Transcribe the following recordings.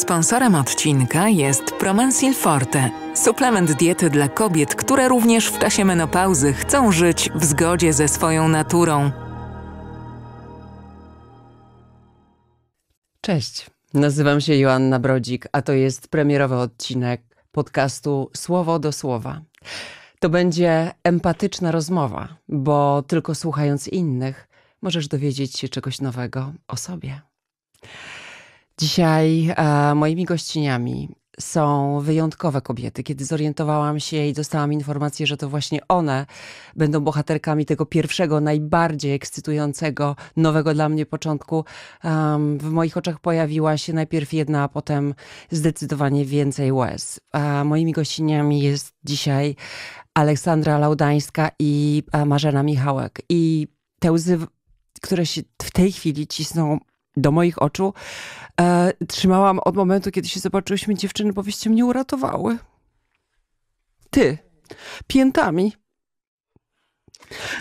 Sponsorem odcinka jest Promensil Forte, suplement diety dla kobiet, które również w czasie menopauzy chcą żyć w zgodzie ze swoją naturą. Cześć, nazywam się Joanna Brodzik, a to jest premierowy odcinek podcastu Słowo do Słowa. To będzie empatyczna rozmowa, bo tylko słuchając innych możesz dowiedzieć się czegoś nowego o sobie. Dzisiaj e, moimi gościniami są wyjątkowe kobiety. Kiedy zorientowałam się i dostałam informację, że to właśnie one będą bohaterkami tego pierwszego, najbardziej ekscytującego, nowego dla mnie początku, um, w moich oczach pojawiła się najpierw jedna, a potem zdecydowanie więcej łez. A e, moimi gościniami jest dzisiaj Aleksandra Laudańska i e, Marzena Michałek. I te łzy które się w tej chwili cisną do moich oczu e, trzymałam od momentu, kiedy się zobaczyłyśmy dziewczyny, bo wyście mnie uratowały. Ty. Piętami.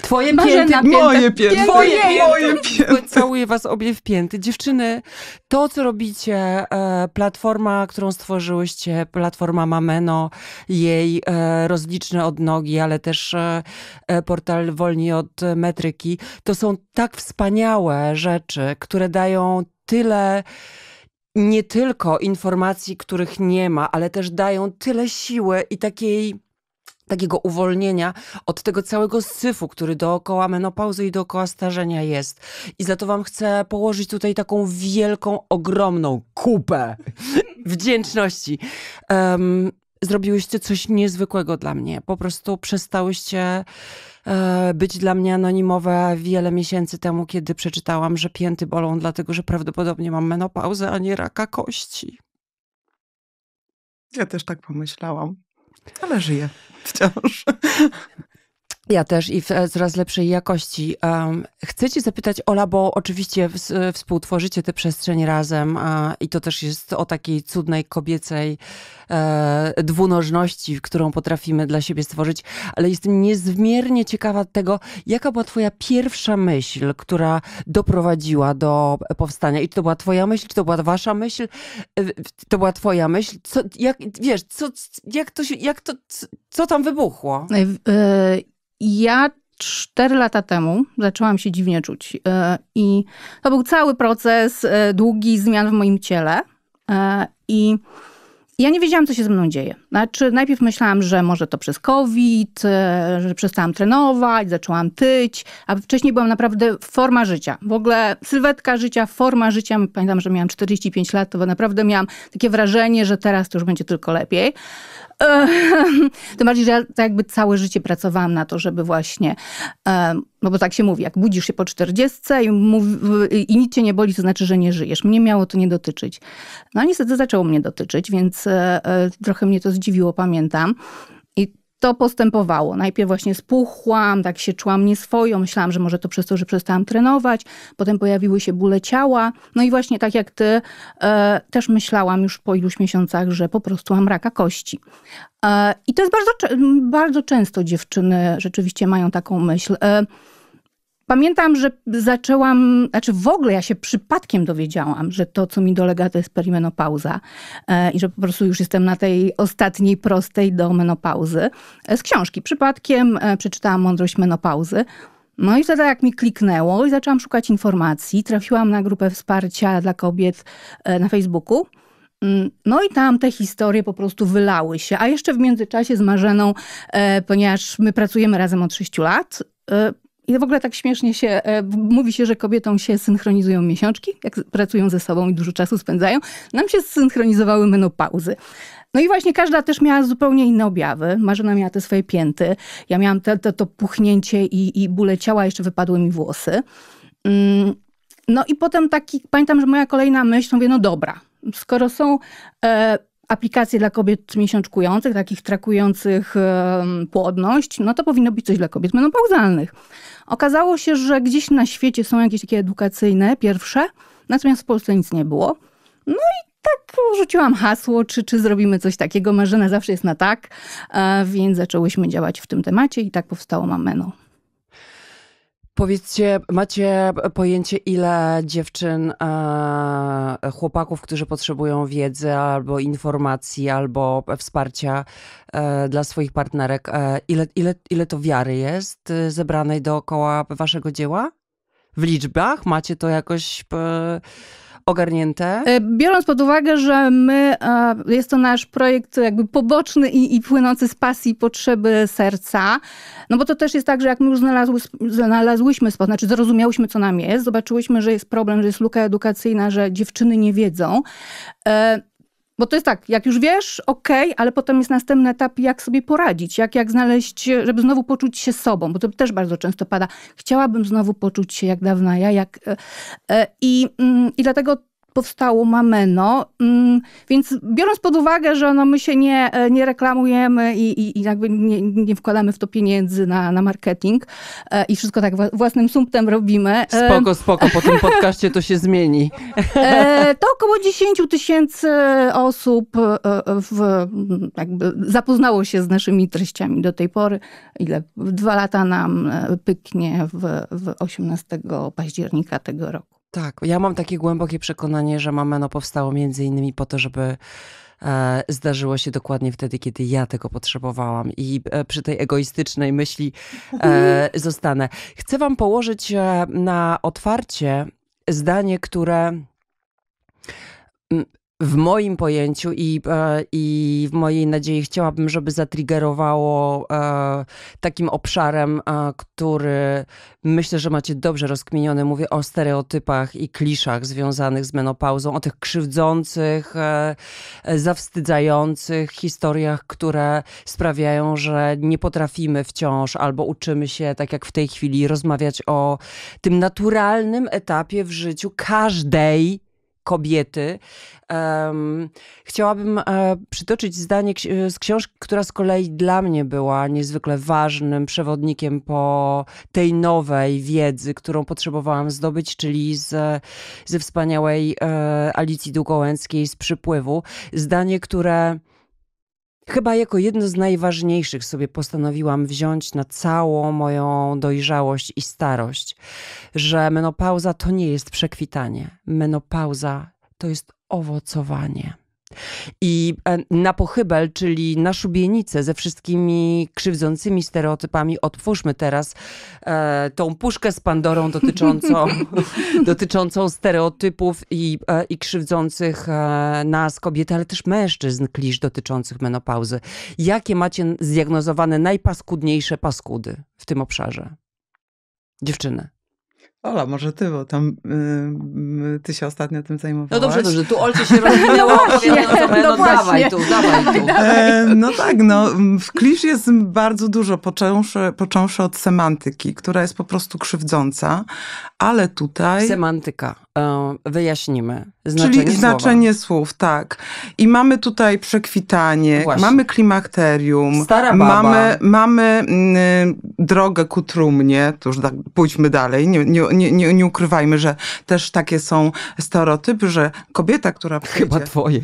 Twoje pięty, pięty, moje pięty, pięty moje, pięty, moje pięty. Całuję was obie w pięty. Dziewczyny, to co robicie, e, platforma, którą stworzyłyście, platforma Mameno, jej e, rozliczne odnogi, ale też e, portal Wolni od Metryki, to są tak wspaniałe rzeczy, które dają tyle nie tylko informacji, których nie ma, ale też dają tyle siły i takiej takiego uwolnienia od tego całego syfu, który dookoła menopauzy i dookoła starzenia jest. I za to wam chcę położyć tutaj taką wielką, ogromną kupę wdzięczności. Um, zrobiłyście coś niezwykłego dla mnie. Po prostu przestałyście e, być dla mnie anonimowe wiele miesięcy temu, kiedy przeczytałam, że pięty bolą, dlatego że prawdopodobnie mam menopauzę, a nie raka kości. Ja też tak pomyślałam. Ale żyje wciąż. Ja też i w coraz lepszej jakości. chcę Cię zapytać, Ola, bo oczywiście współtworzycie tę przestrzeń razem i to też jest o takiej cudnej kobiecej e, dwunożności, którą potrafimy dla siebie stworzyć, ale jestem niezmiernie ciekawa tego, jaka była Twoja pierwsza myśl, która doprowadziła do powstania. I czy to była Twoja myśl, czy to była Wasza myśl, e, to była Twoja myśl. Co, jak, wiesz, co, jak to się, jak to, co tam wybuchło? Y y ja cztery lata temu zaczęłam się dziwnie czuć. E, I to był cały proces e, długi zmian w moim ciele. E, I ja nie wiedziałam, co się ze mną dzieje. Znaczy, najpierw myślałam, że może to przez COVID, że przestałam trenować, zaczęłam tyć, a wcześniej byłam naprawdę forma życia. W ogóle sylwetka życia, forma życia. Pamiętam, że miałam 45 lat, to naprawdę miałam takie wrażenie, że teraz to już będzie tylko lepiej. to bardziej, że ja tak jakby całe życie pracowałam na to, żeby właśnie, no bo tak się mówi, jak budzisz się po czterdziestce i, i, nic cię nie boli, to znaczy, że nie żyjesz. Mnie miało to nie dotyczyć. No niestety zaczęło mnie dotyczyć, więc e, e, trochę mnie to zdziwiło, pamiętam to postępowało. Najpierw właśnie spuchłam, tak się czułam nieswoją, myślałam, że może to przez to, że przestałam trenować. Potem pojawiły się bóle ciała. No i właśnie tak jak ty, e, też myślałam już po iluś miesiącach, że po prostu mam raka kości. E, I to jest bardzo, bardzo często dziewczyny rzeczywiście mają taką myśl. E, Pamiętam, że zaczęłam, znaczy w ogóle ja się przypadkiem dowiedziałam, że to, co mi dolega, to jest perimenopauza e, i że po prostu już jestem na tej ostatniej prostej do menopauzy. E, z książki przypadkiem e, przeczytałam Mądrość menopauzy. No i wtedy jak mi kliknęło i zaczęłam szukać informacji, trafiłam na grupę wsparcia dla kobiet na Facebooku. Mm, no i tam te historie po prostu wylały się. A jeszcze w międzyczasie z Marzeną, ponieważ my pracujemy razem od 6 lat, i w ogóle tak śmiesznie się e, mówi się, że kobietom się synchronizują miesiączki, jak pracują ze sobą i dużo czasu spędzają. Nam się synchronizowały menopauzy. No i właśnie każda też miała zupełnie inne objawy. Marzena miała te swoje pięty. Ja miałam te, te, to puchnięcie i, i bóle ciała, jeszcze wypadły mi włosy. Mm. No i potem taki, pamiętam, że moja kolejna myśl, mówię, no dobra, skoro są e, aplikacje dla kobiet miesiączkujących, takich trakujących e, płodność, no to powinno być coś dla kobiet menopauzalnych. Okazało się, że gdzieś na świecie są jakieś takie edukacyjne, pierwsze, natomiast w Polsce nic nie było. No i tak rzuciłam hasło, czy, czy zrobimy coś takiego. Marzena zawsze jest na tak, więc zaczęłyśmy działać w tym temacie i tak powstało Mameno. Powiedzcie, macie pojęcie, ile dziewczyn, e, chłopaków, którzy potrzebują wiedzy albo informacji, albo wsparcia e, dla swoich partnerek, e, ile, ile, ile to wiary jest e, zebranej dookoła waszego dzieła? W liczbach macie to jakoś e, ogarnięte? E, biorąc pod uwagę, że my, e, jest to nasz projekt jakby poboczny i, i płynący z pasji potrzeby serca, no bo to też jest tak, że jak my już znalazły, znalazłyśmy znaczy zrozumiałyśmy, co nam jest, zobaczyłyśmy, że jest problem, że jest luka edukacyjna, że dziewczyny nie wiedzą, e, bo to jest tak, jak już wiesz, okej, okay, ale potem jest następny etap, jak sobie poradzić, jak, jak znaleźć, żeby znowu poczuć się sobą, bo to też bardzo często pada. Chciałabym znowu poczuć się jak dawna ja, jak... E, e, I, mm, i dlatego powstało Mameno, mm, więc biorąc pod uwagę, że no my się nie, e, nie reklamujemy i, i, i jakby nie, nie, wkładamy w to pieniędzy na, na marketing e, i wszystko tak własnym sumptem robimy. E, spoko, spoko, po tym podcaście to się zmieni. To około 10 tysięcy osób w, jakby zapoznało się z naszymi treściami do tej pory. Ile? Dwa lata nam pyknie w, w 18 października tego roku. Tak, ja mam takie głębokie przekonanie, że Mameno powstało między innymi po to, żeby e, zdarzyło się dokładnie wtedy, kiedy ja tego potrzebowałam i e, przy tej egoistycznej myśli e, zostanę. Chcę wam położyć e, na otwarcie zdanie, które mm, w moim pojęciu i, e, i w mojej nadziei chciałabym, żeby zatriggerowało e, takim obszarem, e, który myślę, że macie dobrze rozkminiony. Mówię o stereotypach i kliszach związanych z menopauzą, o tych krzywdzących, zawstydzających historiach, które sprawiają, że nie potrafimy wciąż albo uczymy się, tak jak w tej chwili, rozmawiać o tym naturalnym etapie w życiu każdej kobiety. Um, chciałabym e, przytoczyć zdanie z książki, która z kolei dla mnie była niezwykle ważnym przewodnikiem po tej nowej wiedzy, którą potrzebowałam zdobyć, czyli z, ze wspaniałej e, Alicji Długołęckiej z Przypływu. Zdanie, które chyba jako jedno z najważniejszych sobie postanowiłam wziąć na całą moją dojrzałość i starość, że menopauza to nie jest przekwitanie. Menopauza to jest owocowanie. I e, na pochybel, czyli na szubienicę ze wszystkimi krzywdzącymi stereotypami, otwórzmy teraz e, tą puszkę z Pandorą dotyczącą, dotyczącą stereotypów i, e, i krzywdzących e, nas, kobiety, ale też mężczyzn, klisz dotyczących menopauzy. Jakie macie zdiagnozowane najpaskudniejsze paskudy w tym obszarze? Dziewczyny. Ola, może ty, bo tam y, y, ty się ostatnio tym zajmowałaś. No dobrze, dobrze, tu Olcie się rozwinęło, no, właśnie, no, no, no dawaj tu, dawaj tu. E, no tak, no w klisz jest bardzo dużo, począwszy, począwszy od semantyki, która jest po prostu krzywdząca, ale tutaj... Semantyka, e, wyjaśnimy. Znaczenie Czyli znaczenie słowa. słów, tak. I mamy tutaj przekwitanie, no Właśnie. mamy klimakterium, mamy, mamy mm, drogę ku trumnie, to już tak, pójdźmy dalej, nie, nie, nie, nie, ukrywajmy, że też takie są stereotypy, że kobieta, która przejdzie... Chyba twoje,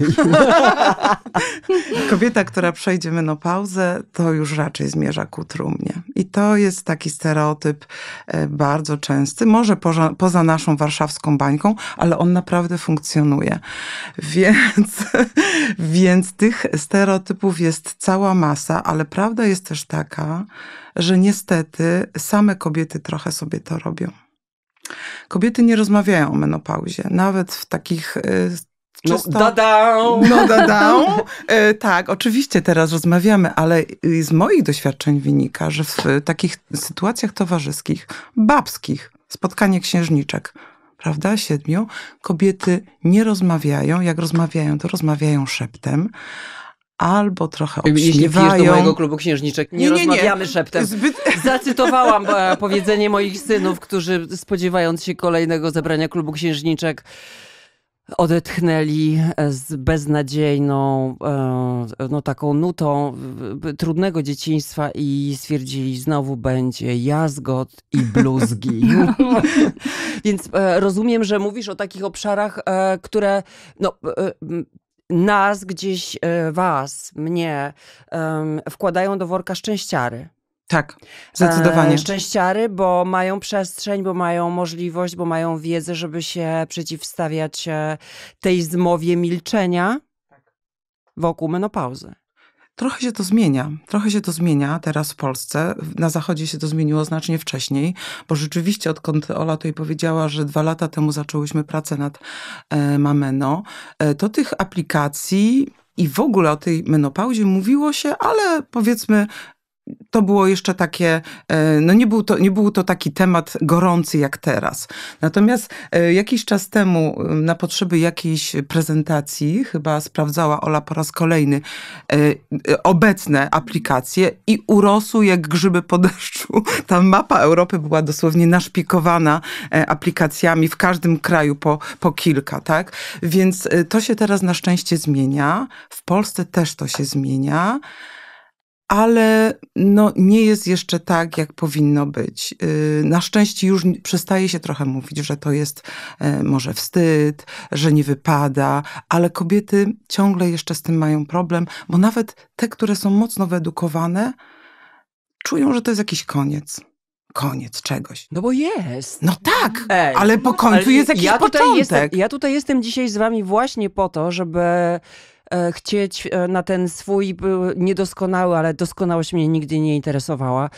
kobieta, która przejdzie menopauzę, to już raczej zmierza ku trumnie. I to jest taki stereotyp e, bardzo częsty, może poza, poza naszą warszawską bańką, ale on naprawdę funkcjonuje funkcjonuje. Więc, więc tych stereotypów jest cała masa, ale prawda jest też taka, że niestety same kobiety trochę sobie to robią. Kobiety nie rozmawiają o menopauzie, nawet w takich y, no, Czysto. No, da No, da y, tak, oczywiście teraz rozmawiamy, ale z moich doświadczeń wynika, że w takich sytuacjach towarzyskich, babskich, spotkanie księżniczek, prawda, siedmiu, kobiety nie rozmawiają. Jak rozmawiają, to rozmawiają szeptem. Albo trochę obśmiewają. Jeśli wpijesz do mojego klubu księżniczek, nie, nie, nie rozmawiamy nie. szeptem. Zbyt... Zacytowałam e, powiedzenie moich synów, którzy spodziewając się kolejnego zebrania klubu księżniczek odetchnęli e, z beznadziejną, e, no taką nutą trudnego dzieciństwa i stwierdzili, znowu będzie jazgot i bluzgi. Więc e, rozumiem, że mówisz o takich obszarach, które no, nas gdzieś, was, mnie wkładają do worka szczęściary. Tak, e, zdecydowanie. E, szczęściary, bo mają przestrzeń, bo mają możliwość, bo mają wiedzę, żeby się przeciwstawiać e, tej zmowie milczenia tak. wokół menopauzy. Trochę się to zmienia. Trochę się to zmienia teraz w Polsce. Na Zachodzie się to zmieniło znacznie wcześniej, bo rzeczywiście odkąd Ola tutaj powiedziała, że dwa lata temu zaczęłyśmy pracę nad e, Mameno, e, to tych aplikacji i w ogóle o tej menopauzie mówiło się, ale powiedzmy to było jeszcze takie, e, no nie był, to, nie był to taki temat gorący jak teraz. Natomiast e, jakiś czas temu na potrzeby jakiejś prezentacji chyba sprawdzała Ola po raz kolejny e, obecne aplikacje i urosły jak grzyby po deszczu. Ta mapa Europy była dosłownie naszpikowana aplikacjami w każdym kraju po, po kilka, tak? Więc to się teraz na szczęście zmienia. W Polsce też to się zmienia ale no, nie jest jeszcze tak, jak powinno być. Y, na szczęście już przestaje się trochę mówić, że to jest e, może wstyd, że nie wypada, ale kobiety ciągle jeszcze z tym mają problem, bo nawet te, które są mocno wyedukowane, czują, że to jest jakiś koniec koniec czegoś. No bo jest. No tak, Ej, ale po no, końcu jest jakiś ja początek. Jestem, ja tutaj jestem dzisiaj z wami właśnie po to, żeby E, chcieć e, na ten swój e, niedoskonały, ale doskonałość mnie nigdy nie interesowała.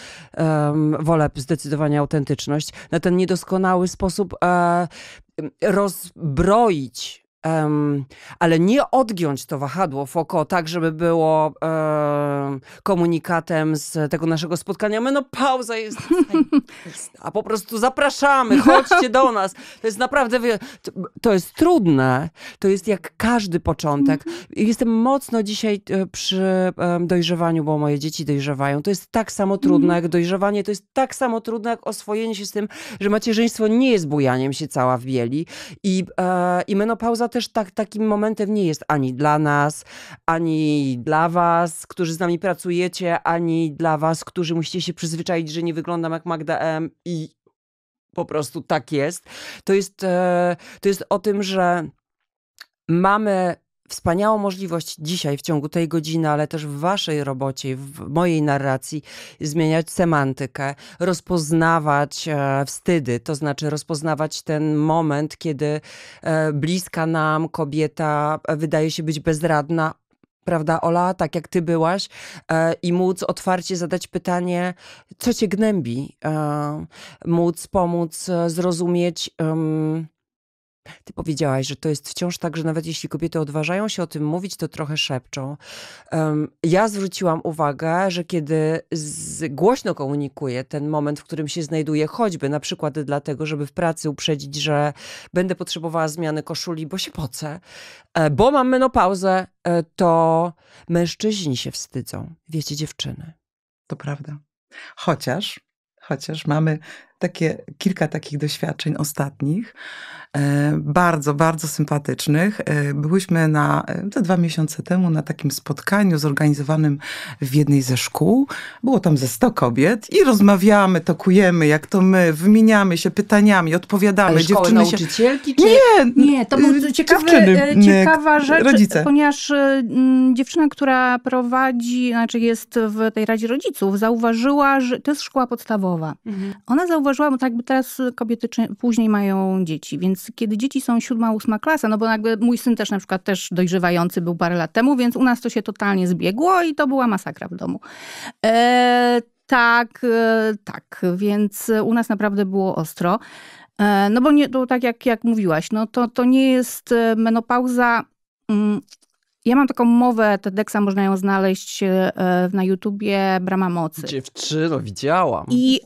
Wolę zdecydowanie autentyczność. Na ten niedoskonały sposób rozbroić Um, ale nie odgiąć to wahadło Foko tak, żeby było um, komunikatem z tego naszego spotkania. Menopauza jest. A po prostu zapraszamy, chodźcie do nas. To jest naprawdę. To jest trudne. To jest jak każdy początek. Mhm. Jestem mocno dzisiaj e, przy dojrzewaniu, bo moje dzieci dojrzewają. To jest tak samo trudne mhm. jak dojrzewanie. To jest tak samo trudne jak oswojenie się z tym, że macierzyństwo nie jest bujaniem się cała w bieli. I, e, i menopauza też tak, takim momentem nie jest ani dla nas, ani dla was, którzy z nami pracujecie, ani dla was, którzy musicie się przyzwyczaić, że nie wyglądam jak Magda M i po prostu tak jest. To jest, e, to jest o tym, że mamy wspaniałą możliwość dzisiaj w ciągu tej godziny, ale też w waszej robocie, w mojej narracji zmieniać semantykę, rozpoznawać e, wstydy, to znaczy rozpoznawać ten moment, kiedy e, bliska nam kobieta e, wydaje się być bezradna, prawda, Ola, tak jak ty byłaś, e, i móc otwarcie zadać pytanie, co cię gnębi, e, móc pomóc zrozumieć. Um, ty powiedziałaś, że to jest wciąż tak, że nawet jeśli kobiety odważają się o tym mówić, to trochę szepczą. Um, ja zwróciłam uwagę, że kiedy z, głośno komunikuję ten moment, w którym się znajduję, choćby na przykład dlatego, żeby w pracy uprzedzić, że będę potrzebowała zmiany koszuli, bo się pocę, e, bo mam menopauzę, e, to mężczyźni się wstydzą. Wiecie, dziewczyny. To prawda. Chociaż, chociaż mamy takie, kilka takich doświadczeń ostatnich, e, bardzo, bardzo sympatycznych. E, byłyśmy na, e, te dwa miesiące temu na takim spotkaniu zorganizowanym w jednej ze szkół. Było tam ze 100 kobiet i rozmawiamy, tokujemy, jak to my, wymieniamy się pytaniami, odpowiadamy. Ale szkoły nauczycielki? Się... Czy... Nie, nie, to był y, ciekawy, ciekawa rzecz, rodzice. ponieważ y, mm, dziewczyna, która prowadzi, znaczy jest w tej Radzie Rodziców, zauważyła, że to jest szkoła podstawowa. Mhm. Ona zauważyła, zauważyłam, tak jakby teraz y, kobiety później mają dzieci, więc kiedy dzieci są siódma, ósma klasa, no bo jakby mój syn też na przykład też dojrzewający był parę lat temu, więc u nas to się totalnie zbiegło i to była masakra w domu. E, tak, e, tak, więc u nas naprawdę było ostro. E, no bo nie, to tak jak, jak mówiłaś, no to, to nie jest e, menopauza... Mm, ja mam taką mowę TEDxa, można ją znaleźć e, na YouTubie, Brama Mocy. Dziewczyno, widziałam. I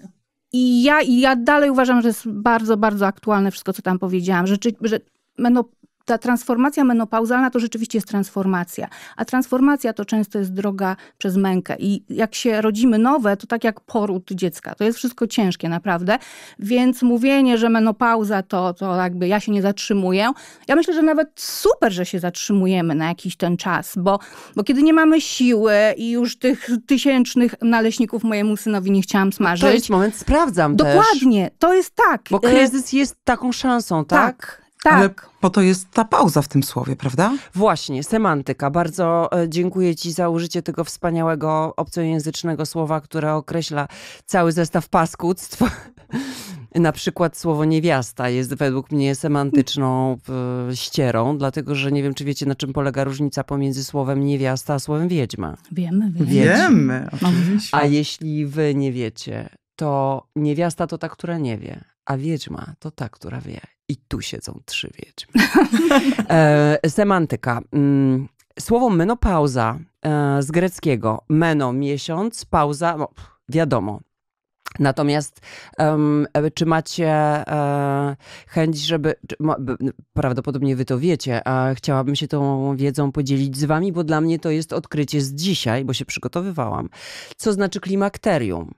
i ja, ja dalej uważam, że jest bardzo, bardzo aktualne wszystko, co tam powiedziałam. Rzeczy, że będą ta transformacja menopauzalna to rzeczywiście jest transformacja, a transformacja to często jest droga przez mękę i jak się rodzimy nowe, to tak jak poród dziecka, to jest wszystko ciężkie naprawdę, więc mówienie, że menopauza to, to jakby ja się nie zatrzymuję, ja myślę, że nawet super, że się zatrzymujemy na jakiś ten czas, bo, bo kiedy nie mamy siły i już tych tysięcznych naleśników mojemu synowi nie chciałam smażyć. To jest moment, sprawdzam Dokładnie, też. to jest tak. Bo y, kryzys jest taką szansą, tak? Tak, tak. Ale po to jest ta pauza w tym słowie, prawda? Właśnie, semantyka. Bardzo e, dziękuję Ci za użycie tego wspaniałego obcojęzycznego słowa, które określa cały zestaw paskudztw. Na przykład słowo niewiasta jest według mnie semantyczną ścierą, dlatego że nie wiem, czy wiecie, na czym polega różnica pomiędzy słowem niewiasta a słowem wiedźma. Wiemy, wiemy. Wiemy, no. A jeśli wy nie wiecie, to niewiasta to ta, która nie wie, a wiedźma to ta, która wie. I tu siedzą trzy wiedźmy. e, semantyka. Mm, słowo menopauza e, z greckiego. Meno miesiąc, pauza, no, wiadomo. Natomiast um, czy macie e, chęć, żeby, czy, ma, prawdopodobnie wy to wiecie, a chciałabym się tą wiedzą podzielić z wami, bo dla mnie to jest odkrycie z dzisiaj, bo się przygotowywałam. Co znaczy klimakterium?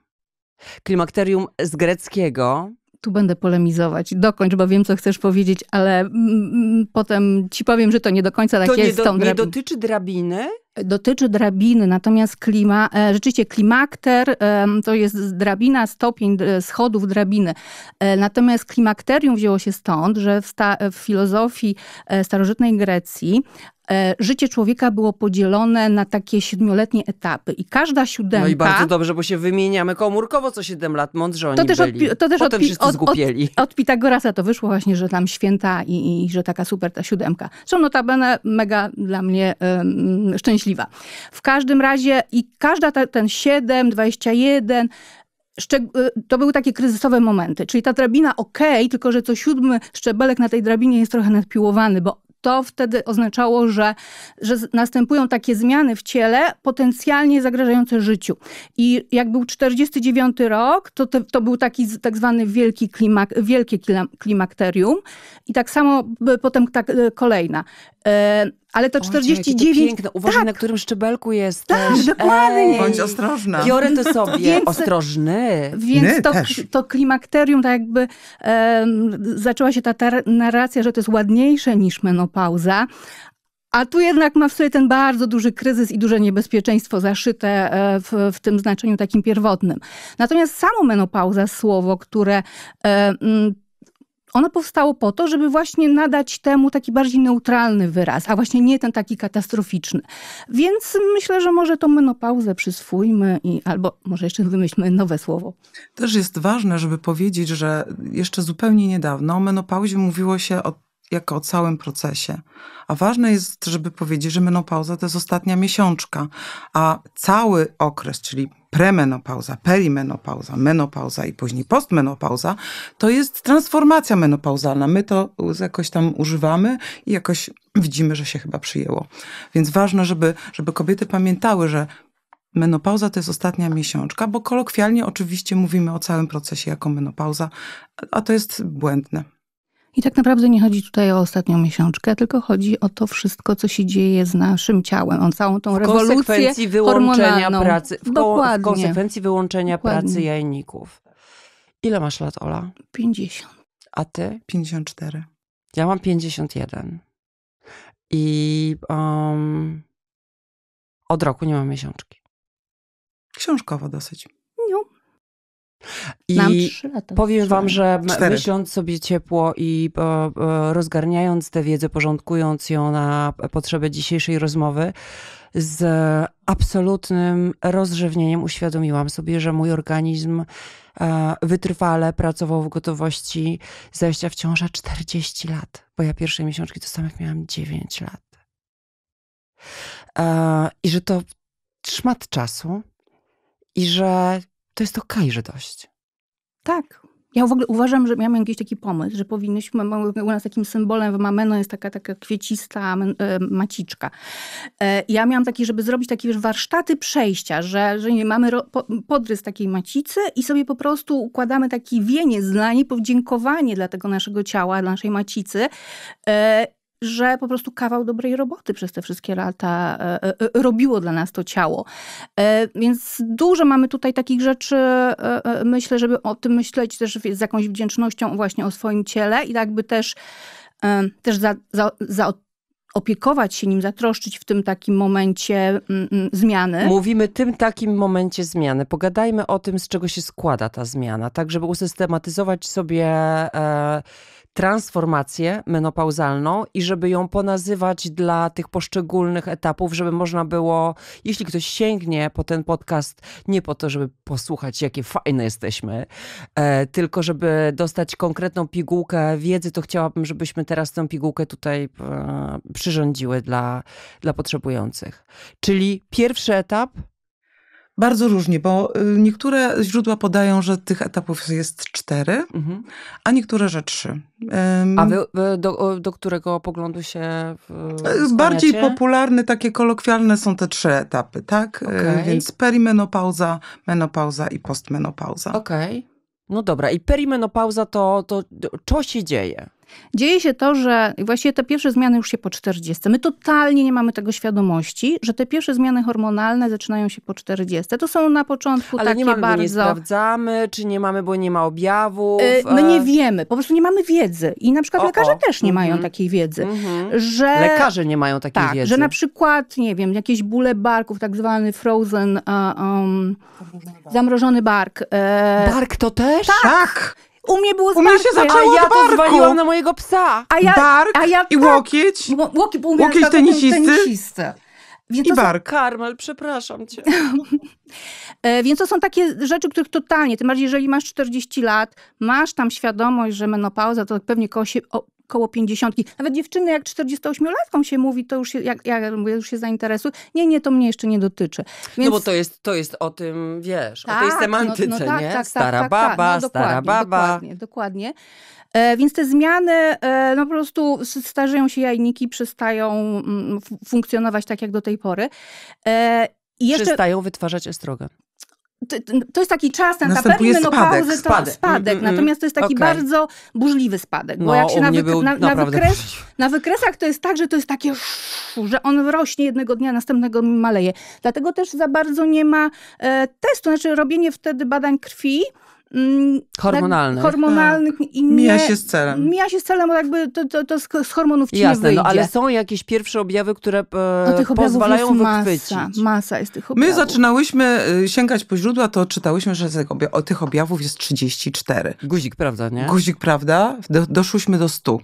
Klimakterium z greckiego tu będę polemizować. Dokończ, bo wiem, co chcesz powiedzieć, ale mm, mm potem ci powiem, że to nie do końca tak to jest. To nie, do, nie dotyczy drabiny? dotyczy drabiny, natomiast klima, e, rzeczywiście klimakter to jest drabina, stopień schodów drabiny. E, natomiast klimakterium wzięło się stąd, że w, sta, w filozofii e, starożytnej Grecji E, życie człowieka było podzielone na takie siedmioletnie etapy i każda siódemka... No i bardzo dobrze, bo się wymieniamy komórkowo co siedem lat, mądrze oni to też byli. Od, to też Potem od, wszyscy od, zgupieli. Od, od, Pitagorasa to wyszło właśnie, że tam święta i, i że taka super ta siódemka. Są notabene mega dla mnie szczęśliwa. W każdym razie i każda ta, ten dwadzieścia jeden, y, to były takie kryzysowe momenty. Czyli ta drabina ok, tylko że co siódmy szczebelek na tej drabinie jest trochę nadpiłowany, bo to wtedy oznaczało, że, że następują takie zmiany w ciele potencjalnie zagrażające życiu. I jak był 49 rok, to, to, to był taki tak zwany wielki klimak, wielkie klimakterium i tak samo potem tak, e, kolejna. E, ale to 49... Ojej, to piękne. Uważaj, tak. na którym szczebelku jest. Tak, dokładnie. Bądź ostrożna. Biorę to sobie. Więc, Ostrożny. Więc to, to klimakterium, tak jakby um, zaczęła się ta, narracja, że to jest ładniejsze niż menopauza, a tu jednak ma w sobie ten bardzo duży kryzys i duże niebezpieczeństwo zaszyte e, w, w tym znaczeniu takim pierwotnym. Natomiast samo menopauza, słowo, które e, ono powstało po to, żeby właśnie nadać temu taki bardziej neutralny wyraz, a właśnie nie ten taki katastroficzny. Więc myślę, że może tą menopauzę przyswójmy i albo może jeszcze wymyślmy nowe słowo. Też jest ważne, żeby powiedzieć, że jeszcze zupełnie niedawno o menopauzie mówiło się o, jako o całym procesie. A ważne jest, żeby powiedzieć, że menopauza to jest ostatnia miesiączka, a cały okres, czyli premenopauza, perimenopauza, menopauza i później postmenopauza, to jest transformacja menopauzalna. My to jakoś tam używamy i jakoś widzimy, że się chyba przyjęło. Więc ważne, żeby, żeby kobiety pamiętały, że menopauza to jest ostatnia miesiączka, bo kolokwialnie oczywiście mówimy o całym procesie jako menopauza, a to jest błędne. I tak naprawdę nie chodzi tutaj o ostatnią miesiączkę, tylko chodzi o to wszystko, co się dzieje z naszym ciałem, o całą tą w rewolucję konsekwencji wyłączenia hormonalną. pracy, w, Dokładnie. w konsekwencji wyłączenia Dokładnie. pracy jajników. Ile masz lat, Ola? 50. A ty? 54. Ja mam 51. I um, od roku nie mam miesiączki. Książkowo dosyć. I Mam trzy lata. Powiem wam, że Cztery. myśląc sobie ciepło i e, e, rozgarniając tę wiedzę, porządkując ją na potrzeby dzisiejszej rozmowy, z absolutnym rozrzewnieniem uświadomiłam sobie, że mój organizm e, wytrwale pracował w gotowości zejścia w ciążę 40 lat, bo ja pierwszej miesiączki to jak miałam 9 lat. I że to szmat czasu i że to jest okej, okay, że dość. Tak. Ja w ogóle uważam, że miałam jakiś taki pomysł, że powinnyśmy, u nas takim symbolem w Mameno jest taka, taka kwiecista e, maciczka. E, ja miałam taki, żeby zrobić takie już warsztaty przejścia, że, że nie, mamy podrys takiej macicy i sobie po prostu układamy taki wieniec dla niej, podziękowanie dla tego naszego ciała, dla naszej macicy e, że po prostu kawał dobrej roboty przez te wszystkie lata e, e, e, robiło dla nas to ciało. Więc dużo mamy tutaj takich rzeczy, myślę, żeby o tym myśleć też z jakąś wdzięcznością właśnie o swoim ciele i jakby też, też za, za, za opiekować się nim, zatroszczyć w tym takim momencie mm, mm, zmiany. Mówimy tym takim momencie zmiany. Pogadajmy o tym, z czego się składa ta zmiana, tak żeby usystematyzować sobie e, transformację menopauzalną i żeby ją ponazywać dla tych poszczególnych etapów, żeby można było, jeśli ktoś sięgnie po ten podcast, nie po to, żeby posłuchać, jakie fajne jesteśmy, e, tylko żeby dostać konkretną pigułkę wiedzy, to chciałabym, żebyśmy teraz tę pigułkę tutaj e, przyrządziły dla, dla potrzebujących. Czyli pierwszy etap – bardzo różnie, bo y, niektóre źródła podają, że tych etapów jest cztery, mhm. a niektóre, że trzy. Um, a wy, wy do, do, którego poglądu się y, skłaniacie? Bardziej popularne, takie kolokwialne są te trzy etapy, tak? Y, okay. Więc perimenopauza, menopauza i postmenopauza. Okej. Okay. No dobra, i perimenopauza to, to co się dzieje? Dzieje się to, że właściwie te pierwsze zmiany już się po 40. My totalnie nie mamy tego świadomości, że te pierwsze zmiany hormonalne zaczynają się po 40. To są na początku Ale takie nie mamy, bardzo... nie sprawdzamy, czy nie mamy, bo nie ma objawów. Y, my e, nie wiemy, po prostu nie mamy wiedzy. I na przykład o, lekarze o. też nie mm -hmm. mają takiej wiedzy, mm -hmm. że... Lekarze nie mają takiej tak, wiedzy. że na przykład, nie wiem, jakieś bóle barków, tak zwany frozen... Um, zamrożony bark. bark. E, bark to też? tak. tak. U mnie było zmartwe. U mnie się zaczęło ja to zwaliłam na mojego psa. A ja, bark a ja, i tak, łokieć. Łokieć, bo u mnie łokieć tenisisty. tenisisty. Więc I bark. Są... Karmel, przepraszam cię. E, więc to są takie rzeczy, których totalnie, tym bardziej jeżeli masz 40 lat, masz tam świadomość, że menopauza to pewnie koło koło pięćdziesiątki. Nawet dziewczyny, jak 48-latką się mówi, to już się, jak, ja już się zainteresuję. Nie, nie, to mnie jeszcze nie dotyczy. Więc... No bo to jest, to jest o tym, wiesz, tak, o tej tak, no, semantyce, no tak, nie? Tak, tak stara baba, no stara baba. Dokładnie, dokładnie. E, więc te zmiany e, no po prostu starzeją się jajniki, przestają mm, funkcjonować tak jak do tej pory. E, jeszcze... Przestają wytwarzać estrogen to jest taki czas ten etapie menopauzy, spadek, spadek. spadek. Mm, mm, mm. Natomiast to jest taki okay. bardzo burzliwy spadek, bo no, jak się na, na, na, wykres, na, wykresach to jest tak, że to jest takie, że on rośnie jednego dnia, następnego maleje. Dlatego też za bardzo nie ma e, testu, znaczy robienie wtedy badań krwi, Mm, hormonalnych. Tak, hormonalnych tak. i nie, mija się z celem. Mija się z celem, bo jakby to, to, to z hormonów ci Jasne, nie wyjdzie. No, ale są jakieś pierwsze objawy, które e, no, pozwalają jest wychwycić. Masa, masa jest tych objawów. My zaczynałyśmy y, sięgać po źródła, to czytałyśmy, że tych objawów jest 34. Guzik, prawda, nie? Guzik, prawda? doszłyśmy do 100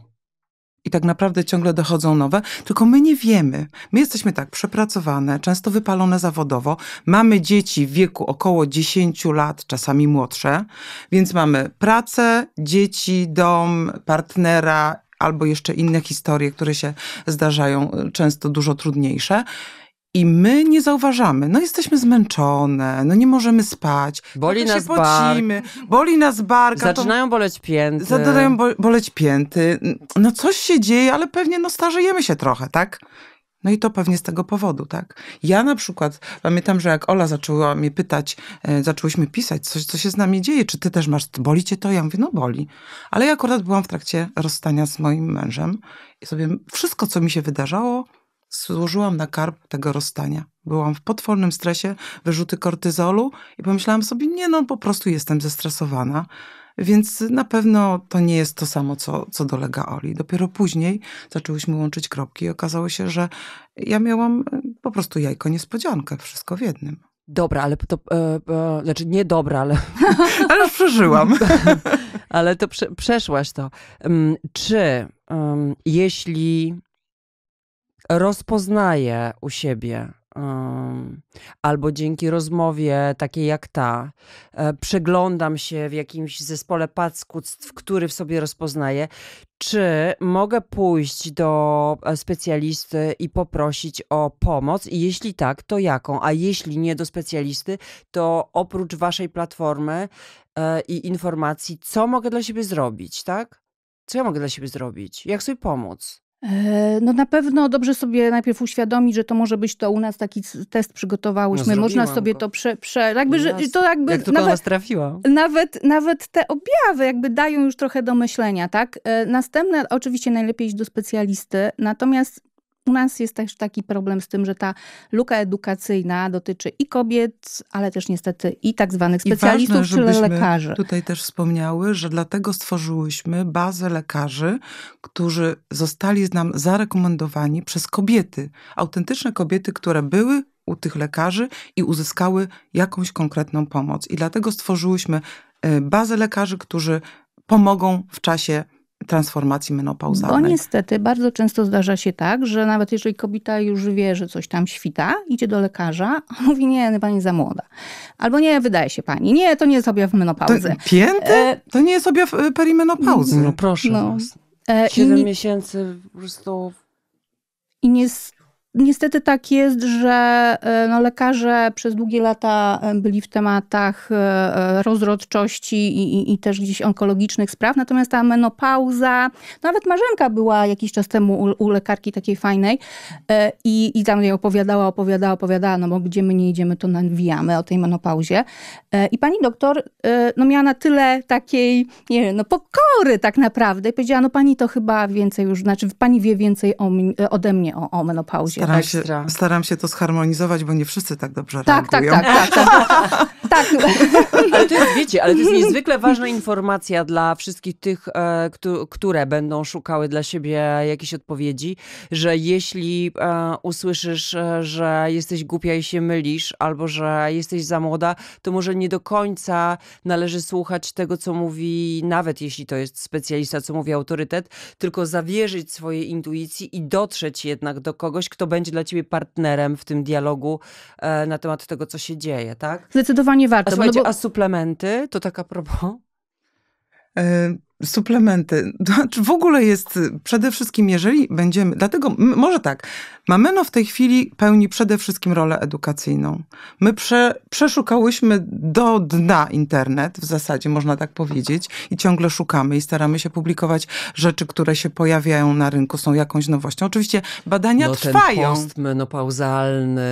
i tak naprawdę ciągle dochodzą nowe, tylko my nie wiemy. My jesteśmy tak przepracowane, często wypalone zawodowo, mamy dzieci w wieku około 10 lat, czasami młodsze, więc mamy pracę, dzieci, dom, partnera albo jeszcze inne historie, które się zdarzają, y, często dużo trudniejsze. I my nie zauważamy. No jesteśmy zmęczone, no nie możemy spać. Boli no, nas pocimy, bark. Boli nas barka. Zaczynają to... boleć pięty. Zaczynają bo boleć pięty. No coś się dzieje, ale pewnie no starzejemy się trochę, tak? No i to pewnie z tego powodu, tak? Ja na przykład pamiętam, że jak Ola zaczęła mnie pytać, e, zaczęłyśmy pisać, coś, co się z nami dzieje, czy ty też masz, boli cię to? Ja mówię, no boli. Ale ja akurat byłam w trakcie rozstania z moim mężem i sobie wszystko, co mi się wydarzało, Złożyłam na karb tego rozstania. Byłam w potwornym stresie, wyrzuty kortyzolu i pomyślałam sobie, nie no, po prostu jestem zestresowana. Więc na pewno to nie jest to samo, co, co dolega Oli. Dopiero później zaczęłyśmy łączyć kropki i okazało się, że ja miałam e, po prostu jajko niespodziankę, wszystko w jednym. Dobra, ale to, e, e, znaczy nie dobra, ale... ale przeżyłam. ale to prze, przeszłaś to. Mm, czy um, jeśli rozpoznaje u siebie. albo dzięki rozmowie takiej jak ta, e, przeglądam się w jakimś zespole packuctw, który w sobie rozpoznaję, czy mogę pójść do e, specjalisty i poprosić o pomoc? I jeśli tak, to jaką? A jeśli nie do specjalisty, to oprócz waszej platformy e, i informacji, co mogę dla siebie zrobić, tak? Co ja mogę dla siebie zrobić? Jak sobie pomóc? E, no na pewno dobrze sobie najpierw uświadomić, że to może być to u nas taki test przygotowałyśmy. No Można sobie go. to prze... prze jakby, że, to jakby Jak nawet, Nawet, nawet te objawy jakby dają już trochę do myślenia, tak? E, następne oczywiście najlepiej iść do specjalisty, natomiast u nas jest też taki problem z tym, że ta luka edukacyjna dotyczy i kobiet, ale też niestety i tak zwanych specjalistów, I ważne, czyli lekarzy. Tutaj też wspomniały, że dlatego stworzyłyśmy bazę lekarzy, którzy zostali nam zarekomendowani przez kobiety, autentyczne kobiety, które były u tych lekarzy i uzyskały jakąś konkretną pomoc. I dlatego stworzyłyśmy y, bazę lekarzy, którzy pomogą w czasie transformacji menopauzalnej. Bo niestety bardzo często zdarza się tak, że nawet jeżeli kobieta już wie, że coś tam świta, idzie do lekarza, a mówi, nie, pani za młoda. Albo nie, wydaje się pani, nie, to nie jest objaw menopauzy. To, pięty? E... To nie jest objaw y, perimenopauzy. No proszę. No. E, i... miesięcy po prostu... I nie, Niestety tak jest, że e, no, lekarze przez długie lata e, byli w tematach e, rozrodczości i, i, i, też gdzieś onkologicznych spraw, natomiast ta menopauza, nawet Marzenka była jakiś czas temu u, u lekarki takiej fajnej i, i tam jej opowiadała, opowiadała, opowiadała, no bo gdzie my nie idziemy, to nawijamy o tej menopauzie. I pani doktor no, miała na tyle takiej, nie wiem, no pokory tak naprawdę i powiedziała, no pani to chyba więcej już, znaczy pani wie więcej o, ode mnie o, o menopauzie. Staram się, staram się to zharmonizować, bo nie wszyscy tak dobrze tak, tak reagują. Tak, tak, tak. tak, ale to jest, wiecie, ale to jest niezwykle ważna informacja dla wszystkich tych, e, które będą szukały dla siebie jakiejś odpowiedzi, że jeśli e, usłyszysz, e, że jesteś głupia i się mylisz, albo że jesteś za młoda, to może nie do końca należy słuchać tego, co mówi, nawet jeśli to jest specjalista, co mówi autorytet, tylko zawierzyć swojej intuicji i dotrzeć jednak do kogoś, kto będzie dla ciebie partnerem w tym dialogu e, na temat tego, co się dzieje, tak? Zdecydowanie warto. A, no bo... a suplementy to taka propos? E, suplementy. Znaczy w ogóle jest przede wszystkim, jeżeli będziemy, dlatego może tak, Mameno w tej chwili pełni przede wszystkim rolę edukacyjną. My prze, przeszukałyśmy do dna internet, w zasadzie można tak powiedzieć, i ciągle szukamy i staramy się publikować rzeczy, które się pojawiają na rynku, są jakąś nowością. Oczywiście badania no, trwają. Ten post menopauzalny,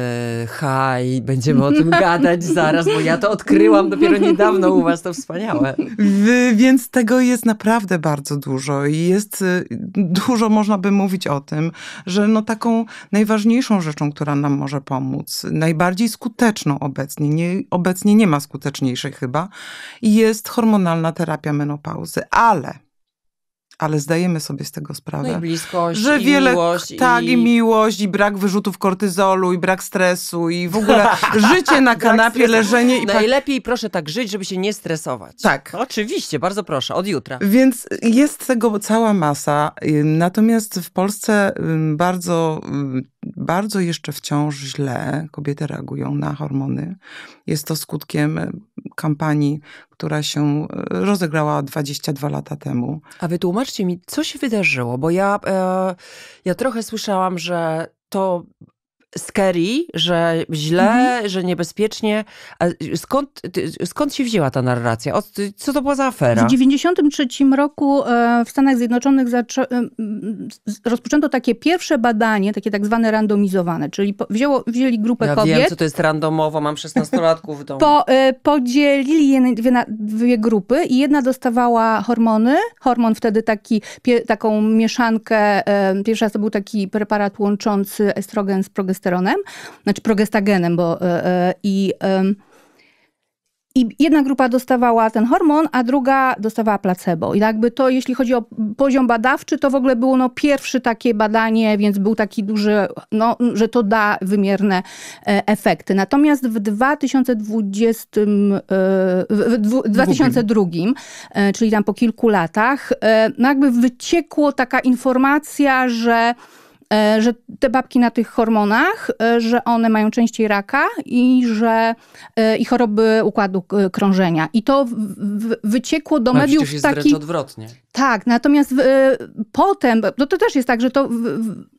haj, będziemy o tym gadać zaraz, bo ja to odkryłam dopiero niedawno u was, to wspaniałe. Więc tego jest naprawdę bardzo dużo i jest y, dużo można by mówić o tym, że no taką najważniejszą rzeczą, która nam może pomóc, najbardziej skuteczną obecnie, nie, obecnie nie ma skuteczniejszej chyba, jest hormonalna terapia menopauzy. Ale ale zdajemy sobie z tego sprawę. No i bliskość, że i wiele, miłość. Tak, i... i... miłość, i brak wyrzutów kortyzolu, i brak stresu, i w ogóle życie na kanapie, leżenie. I Najlepiej proszę tak żyć, żeby się nie stresować. Tak. oczywiście, bardzo proszę, od jutra. Więc jest tego cała masa, natomiast w Polsce bardzo, bardzo jeszcze wciąż źle kobiety reagują na hormony. Jest to skutkiem kampanii, która się e, rozegrała 22 lata temu. A wytłumaczcie mi, co się wydarzyło, bo ja, e, ja trochę słyszałam, że to scary, że źle, mhm. że niebezpiecznie. A skąd, skąd się wzięła ta narracja? co to była za afera? W 1993 roku e, w Stanach Zjednoczonych e, rozpoczęto takie pierwsze badanie, takie tak zwane randomizowane, czyli wzięło, wzięli grupę ja kobiet. Ja wiem, co to jest randomowo, mam 16-latków w domu. Po, e, podzielili je na dwie, na dwie grupy i jedna dostawała hormony, hormon wtedy taki, taką mieszankę, pierwsza to był taki preparat łączący estrogen z progesteronem, progesteronem, znaczy progestagenem, bo e, e, i i jedna grupa dostawała ten hormon, a druga dostawała placebo. I jakby to, jeśli chodzi o poziom badawczy, to w ogóle było no pierwsze takie badanie, więc był taki duży, no, że to da wymierne e, efekty. Natomiast w 2020, w 2002, czyli tam po kilku latach, no jakby wyciekło taka informacja, że E, że te babki na tych hormonach, e, że one mają częściej raka i że e, i choroby układu krążenia. I to wyciekło do no, mediów jest taki odwrotnie. Tak, natomiast potem, no to też jest tak, że to,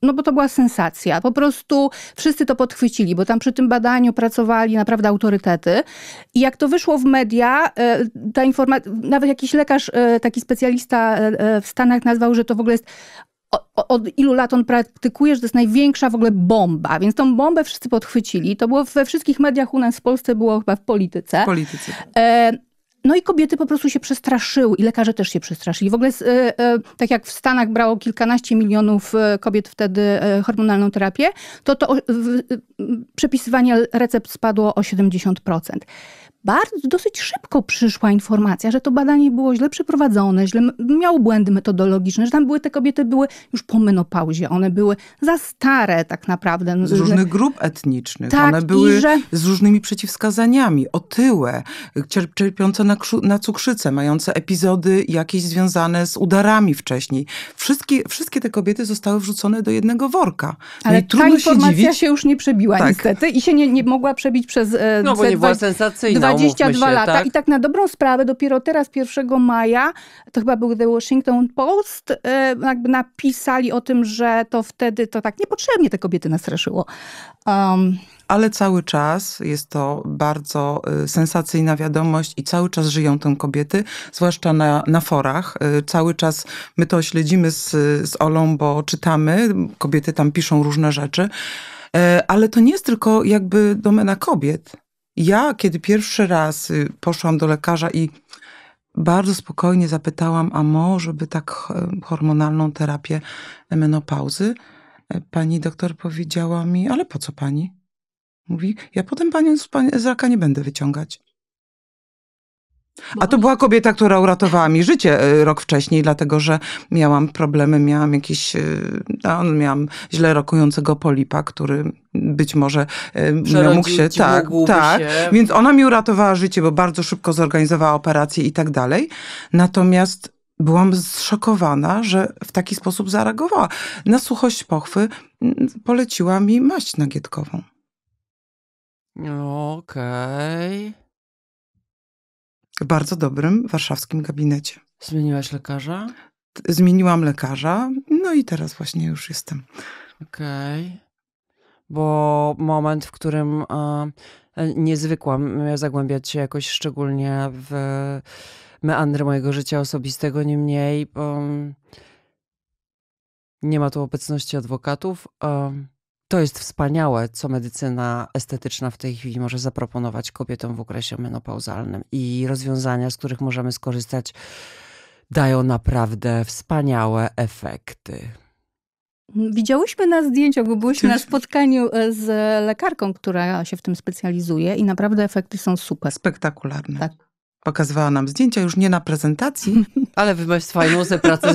no bo to była sensacja. Po prostu wszyscy to podchwycili, bo tam przy tym badaniu pracowali naprawdę autorytety. I jak to wyszło w media, ta informacja, nawet jakiś lekarz, taki specjalista w Stanach nazwał, że to w ogóle jest od ilu lat on praktykuje, że to jest największa w ogóle bomba. Więc tą bombę wszyscy podchwycili. To było we wszystkich mediach u nas w Polsce, było chyba w polityce. W polityce. E, no i kobiety po prostu się przestraszyły i lekarze też się przestraszyli. W ogóle e, e, tak jak w Stanach brało kilkanaście milionów kobiet wtedy hormonalną terapię, to to przepisywanie recept spadło o 70% bardzo dosyć szybko przyszła informacja, że to badanie było źle przeprowadzone, źle miało błędy metodologiczne, że tam były te kobiety były już po menopauzie, one były za stare tak naprawdę. Z różnych grup etnicznych, tak, one były że... z różnymi przeciwwskazaniami, otyłe, cierpiące na, na cukrzycę, mające epizody jakieś związane z udarami wcześniej. Wszystkie, wszystkie te kobiety zostały wrzucone do jednego worka. No Ale ta informacja się, się, już nie przebiła tak. niestety i się nie, nie mogła przebić przez... E, no bo nie była sensacyjna. 22 się, lata. Tak? I tak na dobrą sprawę, dopiero teraz 1 maja, to chyba był The Washington Post, e, jakby napisali o tym, że to wtedy to tak niepotrzebnie te kobiety nastraszyło. Um, ale cały czas jest to bardzo y, sensacyjna wiadomość i cały czas żyją te kobiety, zwłaszcza na, na forach. Y, cały czas my to śledzimy z, z Olą, bo czytamy, kobiety tam piszą różne rzeczy. E, ale to nie jest tylko jakby domena kobiet. Ja, kiedy pierwszy raz y, poszłam do lekarza i bardzo spokojnie zapytałam, a może by tak e, hormonalną terapię menopauzy, e, pani doktor powiedziała mi, ale po co pani? Mówi, ja potem panią z, z raka nie będę wyciągać. A to była kobieta, która uratowała mi życie e, rok wcześniej, dlatego że miałam problemy, miałam jakiś, e, no, no, miałam źle rokującego polipa, który być może Przerodzić, mógł się, tak, tak. Się. Więc ona mi uratowała życie, bo bardzo szybko zorganizowała operację i tak dalej. Natomiast byłam zszokowana, że w taki sposób zareagowała. Na suchość pochwy mm, poleciła mi maść nagietkową. Okej. Okay bardzo dobrym warszawskim gabinecie. Zmieniłaś lekarza? Zmieniłam lekarza, no i teraz właśnie już jestem. Okej. Okay. Bo moment, w którym y, nie zwykłam zagłębiać się jakoś szczególnie w meandry mojego życia osobistego, niemniej um, nie ma tu obecności adwokatów. Um, to jest wspaniałe, co medycyna estetyczna w tej chwili może zaproponować kobietom w okresie menopauzalnym i rozwiązania, z których możemy skorzystać, dają naprawdę wspaniałe efekty. Widziałyśmy na zdjęciach, bo byłyśmy na spotkaniu e, z lekarką, która się w tym specjalizuje i naprawdę efekty są super. Spektakularne. Tak pokazywała nam zdjęcia, już nie na prezentacji. Ale wy masz fajną pracę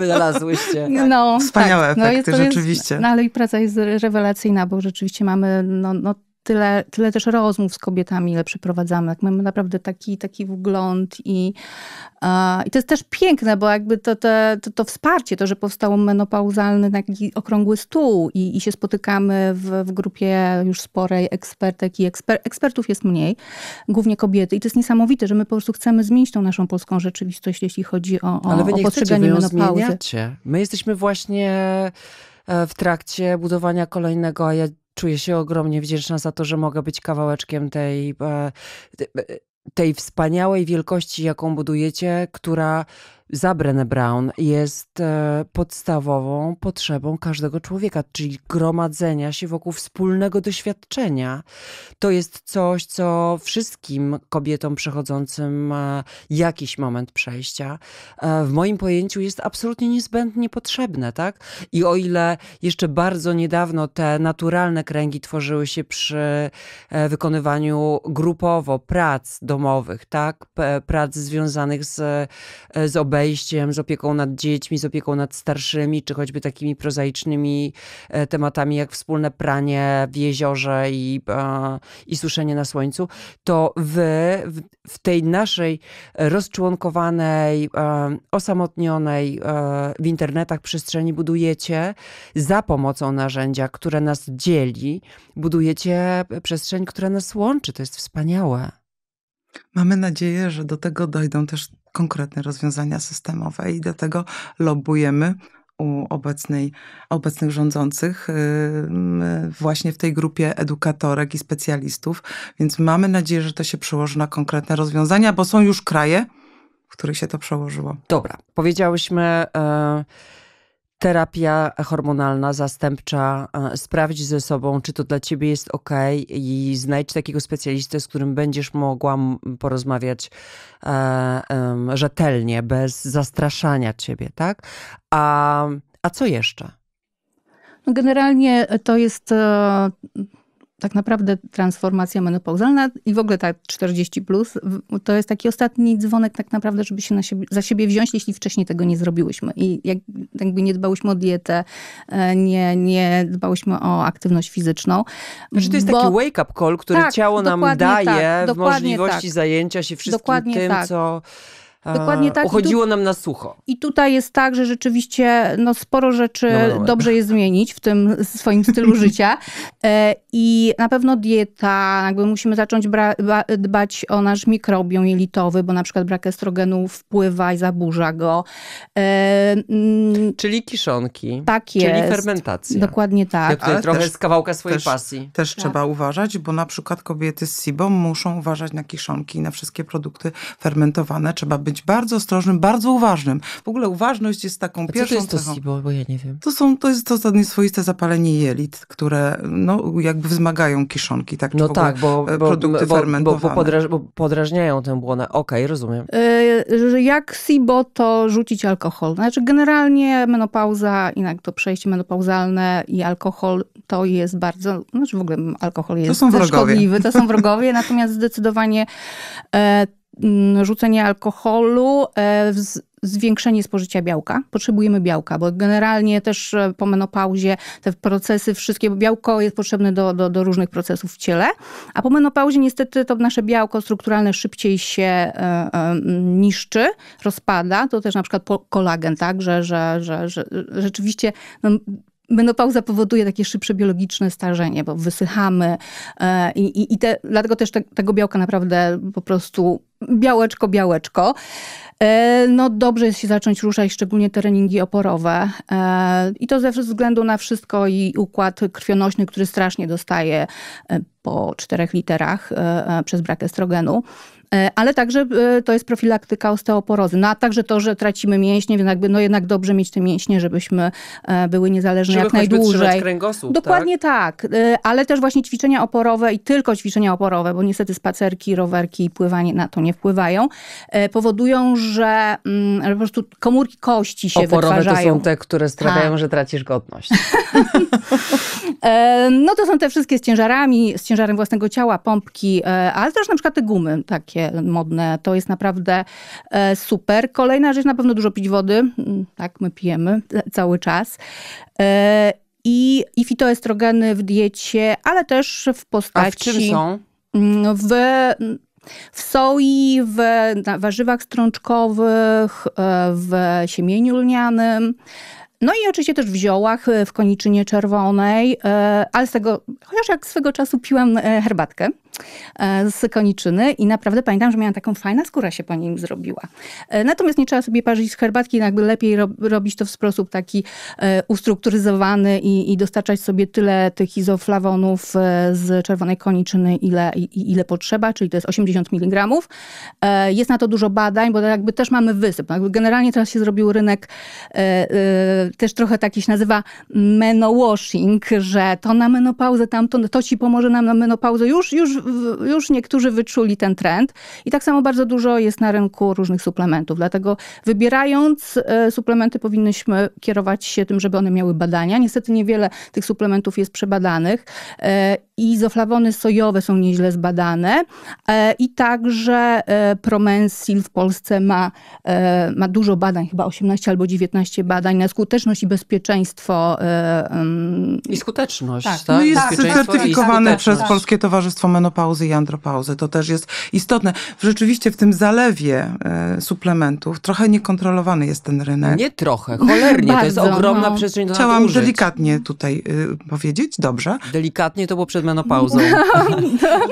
wynalazłyście. No, Wspaniałe tak, no efekty, no, jest, rzeczywiście. No, ale i praca jest rewelacyjna, bo rzeczywiście mamy no, no tyle, tyle też rozmów z kobietami, ile przeprowadzamy. mamy naprawdę taki, taki wgląd i, i to jest też piękne, bo jakby to, to, to, to wsparcie, to, że powstał menopauzalny taki okrągły stół i, i się spotykamy w, w grupie już sporej ekspertek i eksper, ekspertów jest mniej, głównie kobiety. I to jest niesamowite, że my po prostu chcemy zmienić tą naszą polską rzeczywistość, jeśli chodzi o, o, Ale wy nie o postrzeganie chcecie, wy menopauzy. Zmieniacie. My jesteśmy właśnie e, w trakcie budowania kolejnego, a ja Czuję się ogromnie wdzięczna za to, że mogę być kawałeczkiem tej, e, e, tej wspaniałej wielkości, jaką budujecie, która za Brené Brown jest e, podstawową potrzebą każdego człowieka, czyli gromadzenia się wokół wspólnego doświadczenia. To jest coś, co wszystkim kobietom przechodzącym jakiś moment przejścia e, w moim pojęciu jest absolutnie niezbędnie potrzebne, tak? I o ile jeszcze bardzo niedawno te naturalne kręgi tworzyły się przy e, wykonywaniu grupowo prac domowych, tak? Prac związanych z, z obecnością, podejściem, z opieką nad dziećmi, z opieką nad starszymi, czy choćby takimi prozaicznymi e, tematami jak wspólne pranie w jeziorze i, e, i suszenie na słońcu, to wy w tej naszej rozczłonkowanej, e, osamotnionej w internetach przestrzeni budujecie za pomocą narzędzia, które nas dzieli, budujecie przestrzeń, która nas łączy. To jest wspaniałe. Mamy nadzieję, że do tego dojdą też konkretne rozwiązania systemowe i dlatego lobbujemy u obecnej, obecnych rządzących, y, właśnie w tej grupie edukatorek i specjalistów. Więc mamy nadzieję, że to się przełoży na konkretne rozwiązania, bo są już kraje, w których się to przełożyło. Dobra, powiedziałyśmy. E, terapia hormonalna, zastępcza, e, sprawdź ze sobą, czy to dla ciebie jest ok i znajdź takiego specjalistę, z którym będziesz mogła porozmawiać e, rzetelnie, bez zastraszania ciebie, tak? A, a co jeszcze? No, generalnie to jest e, tak naprawdę transformacja menopauzalna i w ogóle ta 40 plus to jest taki ostatni dzwonek tak naprawdę, żeby się za siebie wziąć, jeśli wcześniej tego nie zrobiłyśmy. I jak, jakby nie dbałyśmy o dietę, e, nie, nie dbałyśmy o aktywność fizyczną. Znaczy to jest bo... taki wake-up call, który tak, ciało nam tak, daje tak, w możliwości tak. zajęcia się wszystkim dokładnie tym, tak. co Dokładnie tak. Uchodziło tu, nam na sucho. I tutaj jest tak, że rzeczywiście no, sporo rzeczy no, no, no dobrze tak. je zmienić w tym swoim stylu życia. E, I na pewno dieta, jakby musimy zacząć dbać o nasz mikrobiom jelitowy, bo na przykład brak estrogenu wpływa i zaburza go. E, mm, czyli kiszonki. Tak jest. Czyli fermentacja. Dokładnie tak. Ja tutaj Ale trochę też, z kawałka swojej też, pasji. Też tak. trzeba uważać, bo na przykład kobiety z SIBO muszą uważać na kiszonki, na wszystkie produkty fermentowane. Trzeba być być bardzo ostrożnym, bardzo uważnym. W ogóle uważność jest taką A pierwszą co to jest To SIBO, bo ja nie wiem. To, są, to jest to, to nieswoiste zapalenie jelit, które no, jakby wzmagają kiszonki, tak? Czy no tak, bo, bo, produkty bo, fermentowane. Bo, bo, podraż, bo podrażniają tę błonę. Okej, okay, rozumiem. Yy, jak SIBO to rzucić alkohol? Znaczy generalnie menopauza i to przejście menopauzalne i alkohol to jest bardzo, znaczy w ogóle alkohol jest to są szkodliwy, to są wrogowie, natomiast zdecydowanie e, Mm, rzucenie alkoholu, e, zwiększenie spożycia białka. Potrzebujemy białka, bo generalnie też e, po menopauzie te procesy wszystkie, bo białko jest potrzebne do, do, do różnych procesów w ciele, a po menopauzie niestety to nasze białko strukturalne szybciej się e, niszczy, rozpada. To też na przykład kolagen, tak, że, że, że, że rzeczywiście no, menopauza powoduje takie szybsze biologiczne starzenie, bo wysychamy i, i, i te, dlatego też te, tego białka naprawdę po prostu białeczko, białeczko. E, no dobrze jest się zacząć ruszać, szczególnie treningi oporowe. E, I to ze względu na wszystko i układ krwionośny, który strasznie dostaje e, po czterech literach przez brak estrogenu. E, ale także e, to jest profilaktyka osteoporozy. No a także to, że tracimy mięśnie, więc jakby, no jednak dobrze mieć te mięśnie, żebyśmy e, były niezależne Żeby jak najdłużej. kręgosłup, tak? Dokładnie tak? tak, ale też właśnie ćwiczenia oporowe i tylko ćwiczenia oporowe, bo niestety spacerki, rowerki i pływanie na to nie wpływają, powodują, że mm, po prostu komórki kości się oporowe wytwarzają. to są te, które sprawiają, tak. że tracisz godność. no to są te wszystkie z ciężarami, z ciężarem własnego ciała, pompki, ale też na przykład te gumy takie modne. To jest naprawdę e, super. Kolejna rzecz, na pewno dużo pić wody. Mm, tak, my pijemy cały czas e, i, i fitoestrogeny w diecie, ale też w postaci. A w czym są? Mm, w, w soi, w warzywach strączkowych, e, w siemieniu lnianym. No i oczywiście też w ziołach, w koniczynie czerwonej, ale z tego, chociaż jak swego czasu piłam herbatkę, E, z koniczyny i naprawdę pamiętam, że miałam taką fajną skórę się po nim zrobiła. E, natomiast nie trzeba sobie parzyć herbatki, jakby lepiej ro robić to w sposób taki e, ustrukturyzowany i, i dostarczać sobie tyle tych izoflawonów z czerwonej koniczyny, ile, i, ile potrzeba, czyli to jest 80 mg. Jest na to dużo badań, bo tak jakby też mamy wysyp. Generalnie teraz się zrobił rynek też trochę taki się nazywa menowashing, że to na menopauzę, tamto, to ci pomoże nam na menopauzę. Już, już już niektórzy wyczuli ten trend i tak samo bardzo dużo jest na rynku różnych suplementów. Dlatego wybierając e, suplementy powinnyśmy kierować się tym, żeby one miały badania. Niestety niewiele tych suplementów jest przebadanych e, i izoflawony sojowe są nieźle zbadane e, i także e, Promensil w Polsce ma, e, ma dużo badań, chyba 18 albo 19 badań na skuteczność i bezpieczeństwo. I skuteczność, tak? tak? No jest certyfikowane przez Polskie Towarzystwo Menopauzy i Andropauzy. To też jest istotne. Rzeczywiście w tym zalewie suplementów trochę niekontrolowany jest ten rynek. Nie trochę, cholernie. to jest ogromna no. przestrzeń do Chciałam delikatnie tutaj y, powiedzieć, dobrze? Delikatnie to było przed przed menopauzą. No, no.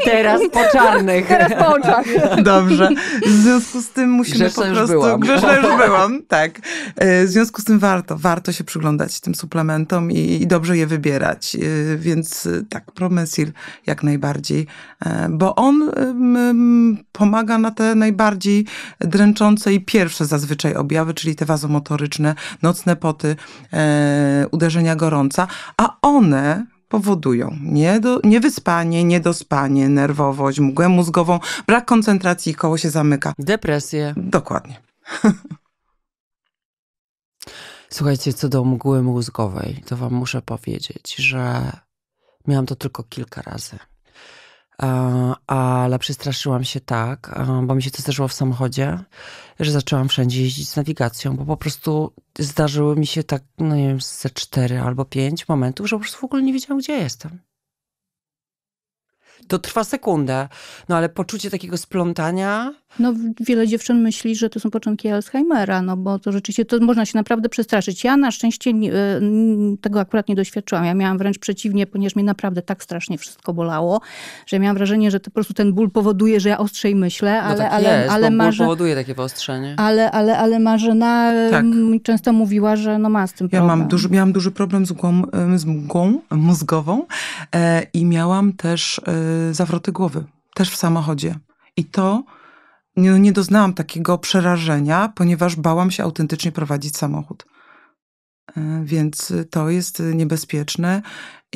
Teraz po czarnych. Teraz po oczach. Dobrze. W związku z tym musimy Grzeszna po prostu... Już Grzeszna już byłam, tak. E, w związku z tym warto, warto się przyglądać tym suplementom i, i dobrze je wybierać. E, więc e, tak, Promesil jak najbardziej, bo on pomaga na te najbardziej dręczące i pierwsze zazwyczaj objawy, czyli te wazomotoryczne, nocne poty, uderzenia gorąca, a one powodują niedo, niewyspanie, niedospanie, nerwowość, mgłę mózgową, brak koncentracji, koło się zamyka. Depresję. Dokładnie. Słuchajcie, co do mgły mózgowej, to wam muszę powiedzieć, że miałam to tylko kilka razy ale przestraszyłam się tak, bo mi się to zdarzyło w samochodzie, że zaczęłam wszędzie jeździć z nawigacją, bo po prostu zdarzyły mi się tak, no nie wiem, ze cztery albo pięć momentów, że po prostu w ogóle nie wiedziałam, gdzie jestem. To trwa sekundę, no ale poczucie takiego splątania. No wiele dziewczyn myśli, że to są początki Alzheimera, no bo to rzeczywiście, to można się naprawdę przestraszyć. Ja na szczęście e, tego akurat nie doświadczyłam. Ja miałam wręcz przeciwnie, ponieważ mnie naprawdę tak strasznie wszystko bolało, że miałam wrażenie, że to po prostu ten ból powoduje, że ja ostrzej myślę, no ale, no tak ale, jest, ale bo ból powoduje takie wyostrzenie. Ale, ale, ale Marzena tak. często mówiła, że no ma z tym problem. Ja mam duży, miałam duży problem z mgłą, z mgłą mózgową e, i miałam też e, Y, zawroty głowy, też w samochodzie. I to nie, no, nie doznałam takiego przerażenia, ponieważ bałam się autentycznie prowadzić samochód. Y, więc to jest y, niebezpieczne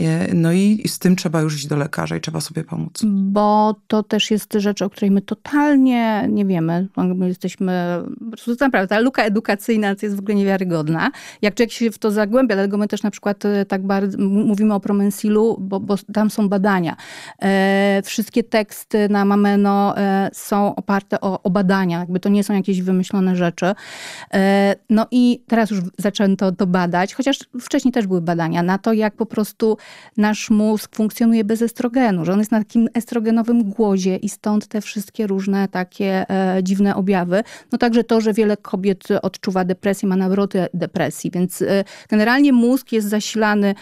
E, no i z tym trzeba już iść do lekarza i trzeba sobie pomóc. Bo to też jest rzecz, o której my totalnie nie wiemy. No, my jesteśmy, to naprawdę, ta luka edukacyjna jest w ogóle niewiarygodna. Jak człowiek się w to zagłębia, dlatego my też na przykład e, tak bardzo mówimy o promensilu, bo, bo tam są badania. E, wszystkie teksty na Mameno są oparte o, o, badania, jakby to nie są jakieś wymyślone rzeczy. no i teraz już zaczęto to badać, chociaż wcześniej też były badania na to, jak po prostu nasz mózg funkcjonuje bez estrogenu, że on jest na takim estrogenowym głodzie i stąd te wszystkie różne takie e, dziwne objawy. No także to, że wiele kobiet odczuwa depresję, ma nawroty depresji, więc e, generalnie mózg jest zasilany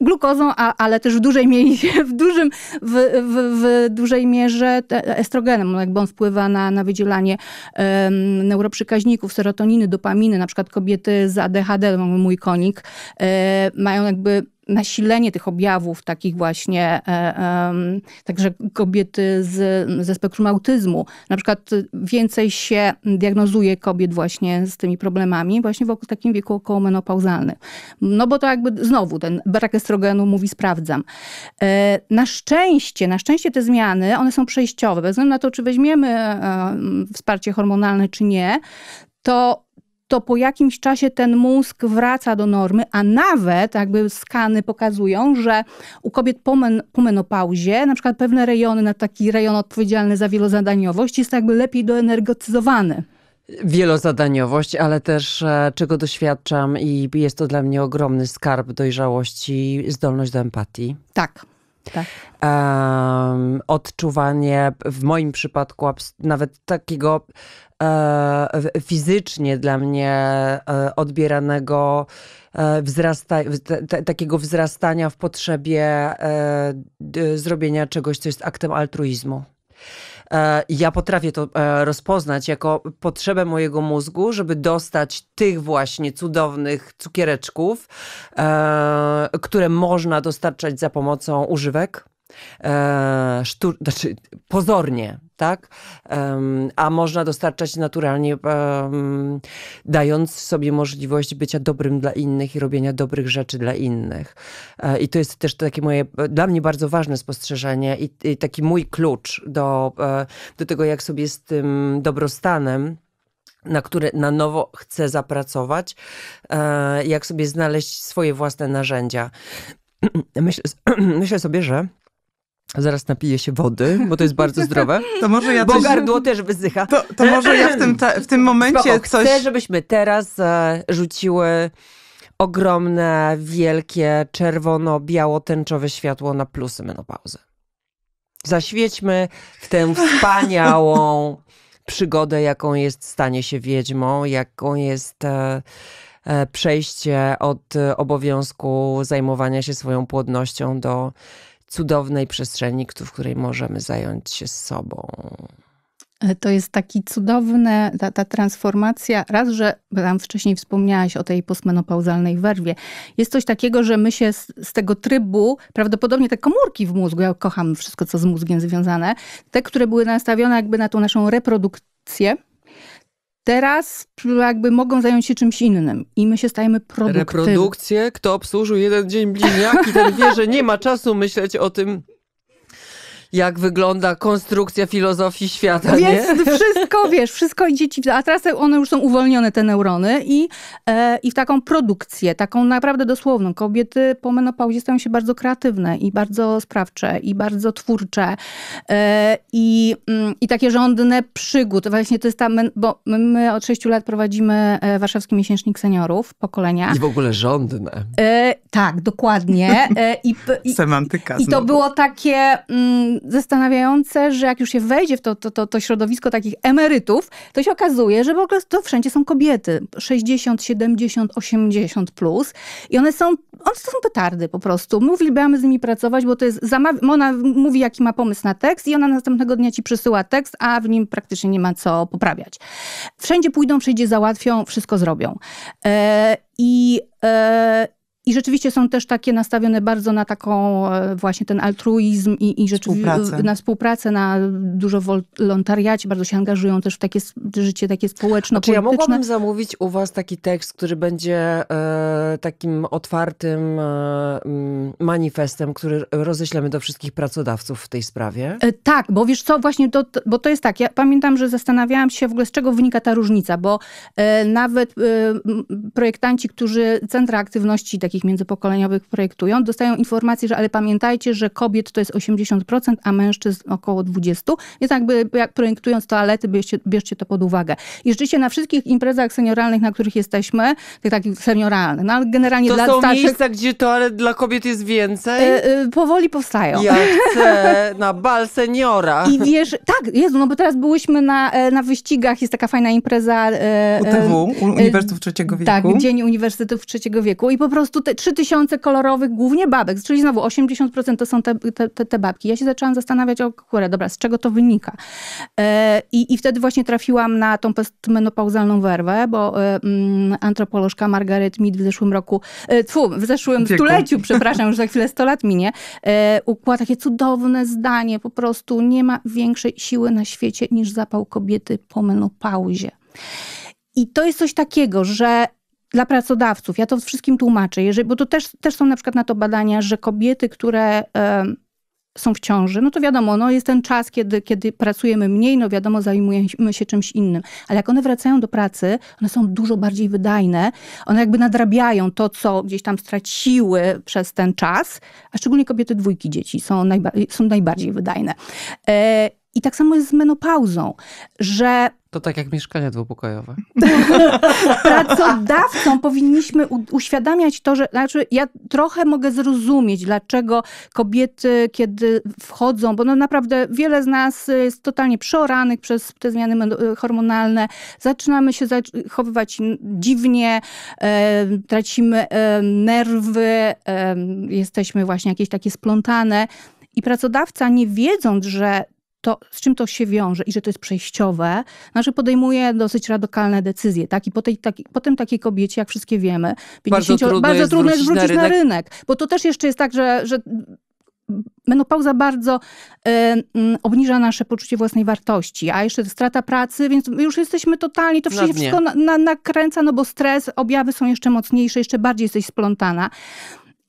glukozą, a, ale też w dużej, mierze, w dużym, w, w, w dużej mierze estrogenem, no, jakby on wpływa na, na wydzielanie um, neuroprzekaźników, serotoniny, dopaminy. Na przykład kobiety z ADHD, mój konik, e, mają jakby nasilenie tych objawów, takich właśnie, e, także kobiety z, ze spektrum autyzmu. Na przykład więcej się diagnozuje kobiet właśnie z tymi problemami, właśnie w takim wieku około menopauzalnym. No bo to jakby znowu ten brak tak estrogenu mówi sprawdzam. E, na szczęście, na szczęście te zmiany, one są przejściowe. Bez względu na to, czy weźmiemy e, e, wsparcie hormonalne, czy nie, to to po jakimś czasie ten mózg wraca do normy, a nawet jakby skany pokazują, że u kobiet po, men, po menopauzie na przykład pewne rejony, na taki rejon odpowiedzialny za wielozadaniowość jest jakby lepiej doenergetyzowany wielozadaniowość, ale też e, czego doświadczam i jest to dla mnie ogromny skarb dojrzałości, zdolność do empatii. Tak. Tak. Um, odczuwanie w moim przypadku nawet takiego e, fizycznie dla mnie e, odbieranego e, wzrasta, t, t, takiego wzrastania w potrzebie e, d, zrobienia czegoś, co jest aktem altruizmu. E, ja potrafię to e, rozpoznać jako potrzebę mojego mózgu, żeby dostać tych właśnie cudownych cukiereczków, e, które można dostarczać za pomocą używek. Sztu... Znaczy, pozornie, tak? Um, a można dostarczać naturalnie, um, dając sobie możliwość bycia dobrym dla innych i robienia dobrych rzeczy dla innych. E, I to jest też takie moje, dla mnie bardzo ważne spostrzeżenie i, i taki mój klucz do, e, do tego, jak sobie z tym dobrostanem na które na nowo chcę zapracować, e, jak sobie znaleźć swoje własne narzędzia. Myślę, myślę sobie, że Zaraz napiję się wody, bo to jest bardzo zdrowe. To może ja bo coś... gardło też wyzycha. To, to może ja w tym, ta, w tym momencie Spoko, coś... Chcę, żebyśmy teraz e, rzuciły ogromne, wielkie, czerwono-biało-tęczowe światło na plusy menopauzy. Zaświećmy w tę wspaniałą przygodę, jaką jest stanie się wiedźmą, jaką jest... E, e przejście od obowiązku zajmowania się swoją płodnością do cudownej przestrzeni, w której możemy zająć się sobą. To jest taki cudowny, ta, ta transformacja. Raz, że tam wcześniej wspomniałaś o tej postmenopauzalnej werwie. Jest coś takiego, że my się z, z, tego trybu, prawdopodobnie te komórki w mózgu, ja kocham wszystko, co z mózgiem związane, te, które były nastawione jakby na tą naszą reprodukcję, Teraz jakby mogą zająć się czymś innym i my się stajemy produktywni. Reprodukcję, kto obsłużył jeden dzień bliźniaki, ten wie, że nie ma czasu myśleć o tym, jak wygląda konstrukcja filozofii świata. Więc nie? wszystko, wiesz, wszystko idzie ci. A teraz one już są uwolnione, te neurony, i, e, i w taką produkcję, taką naprawdę dosłowną. Kobiety po menopauzie stają się bardzo kreatywne i bardzo sprawcze, i bardzo twórcze, e, i, mm, i takie żądne przygód. Właśnie to jest ta, bo my od sześciu lat prowadzimy e, warszawski miesięcznik seniorów, pokolenia. I w ogóle żądne. E, tak, dokładnie. E, I, i, Semantyka. I, i to było takie. Mm, zastanawiające, że jak już się wejdzie w to, to, to, to środowisko takich emerytów, to się okazuje, że w ogóle to wszędzie są kobiety. 60, 70, 80 plus. I one są, one to są petardy po prostu. My uwielbiamy z nimi pracować, bo to jest, zamaw- ona mówi jaki ma pomysł na tekst i ona następnego dnia ci przysyła tekst, a w nim praktycznie nie ma co poprawiać. Wszędzie pójdą, wszędzie załatwią, wszystko zrobią. E, i, e, i rzeczywiście są też takie nastawione bardzo na taką e, właśnie ten altruizm i, i współpracę. na współpracę, na dużo wolontariacie, bardzo się angażują też w takie życie takie społeczno Czy znaczy, ja mogłabym zamówić u was taki tekst, który będzie e, takim otwartym e, mm, manifestem, który roześlemy do wszystkich pracodawców w tej sprawie? E, tak, bo wiesz co, właśnie to, bo to jest tak, ja pamiętam, że zastanawiałam się w ogóle z czego wynika ta różnica, bo e, nawet e, projektanci, którzy centra aktywności takiej takich międzypokoleniowych projektują, dostają informację, że ale pamiętajcie, że kobiet to jest 80%, a mężczyzn około 20%, więc jakby jak projektując toalety, bierzcie, bierzcie to pod uwagę. I rzeczywiście na wszystkich imprezach senioralnych, na których jesteśmy, tych takich senioralnych, no ale generalnie to dla są miejsca, gdzie toalet dla kobiet jest więcej? Yy, powoli powstają. Ja chcę na bal seniora. I wiesz, tak, Jezu, no bo teraz byłyśmy na, e, na wyścigach, jest taka fajna impreza... Yy, UTW, Uniwersytetów Trzeciego tak, Wieku. Tak, Dzień Uniwersytetów Trzeciego Wieku i po prostu te 3000 kolorowych, głównie babek, czyli znowu 80% to są te, te, te, babki. Ja się zaczęłam zastanawiać, o kurę, dobra, z czego to wynika? E, I, I wtedy właśnie trafiłam na tą postmenopauzalną werwę, bo e, mm, antropolożka Margaret Mead w zeszłym roku, e, tfu, w zeszłym Dziękuję. stuleciu, przepraszam, już za chwilę 100 lat minie, układa takie cudowne zdanie, po prostu nie ma większej siły na świecie niż zapał kobiety po menopauzie. I to jest coś takiego, że dla pracodawców, ja to wszystkim tłumaczę, jeżeli, bo to też, też są na przykład na to badania, że kobiety, które e, są w ciąży, no to wiadomo, no jest ten czas, kiedy, kiedy pracujemy mniej, no wiadomo, zajmujemy się czymś innym. Ale jak one wracają do pracy, one są dużo bardziej wydajne, one jakby nadrabiają to, co gdzieś tam straciły przez ten czas, a szczególnie kobiety dwójki dzieci są, najba są najbardziej wydajne. E i tak samo jest z menopauzą, że. To tak jak mieszkania dwupokojowe. Pracodawcom powinniśmy uświadamiać to, że. Znaczy, ja trochę mogę zrozumieć, dlaczego kobiety, kiedy wchodzą, bo no naprawdę wiele z nas jest totalnie przeoranych przez te zmiany hormonalne, zaczynamy się zachowywać dziwnie, e, tracimy e, nerwy, e, jesteśmy właśnie jakieś takie splątane. I pracodawca, nie wiedząc, że to, z czym to się wiąże i że to jest przejściowe, znaczy podejmuje dosyć radykalne decyzje, tak? I po tej, taki, potem takiej kobiecie, jak wszystkie wiemy, 50, bardzo trudno, bardzo jest, trudno wrócić, wrócić na, rynek. na rynek. Bo to też jeszcze jest tak, że, że menopauza bardzo y, y, obniża nasze poczucie własnej wartości, a jeszcze strata pracy, więc już jesteśmy totalni, to wszystko, wszystko na, na, nakręca, no bo stres, objawy są jeszcze mocniejsze, jeszcze bardziej jesteś splątana.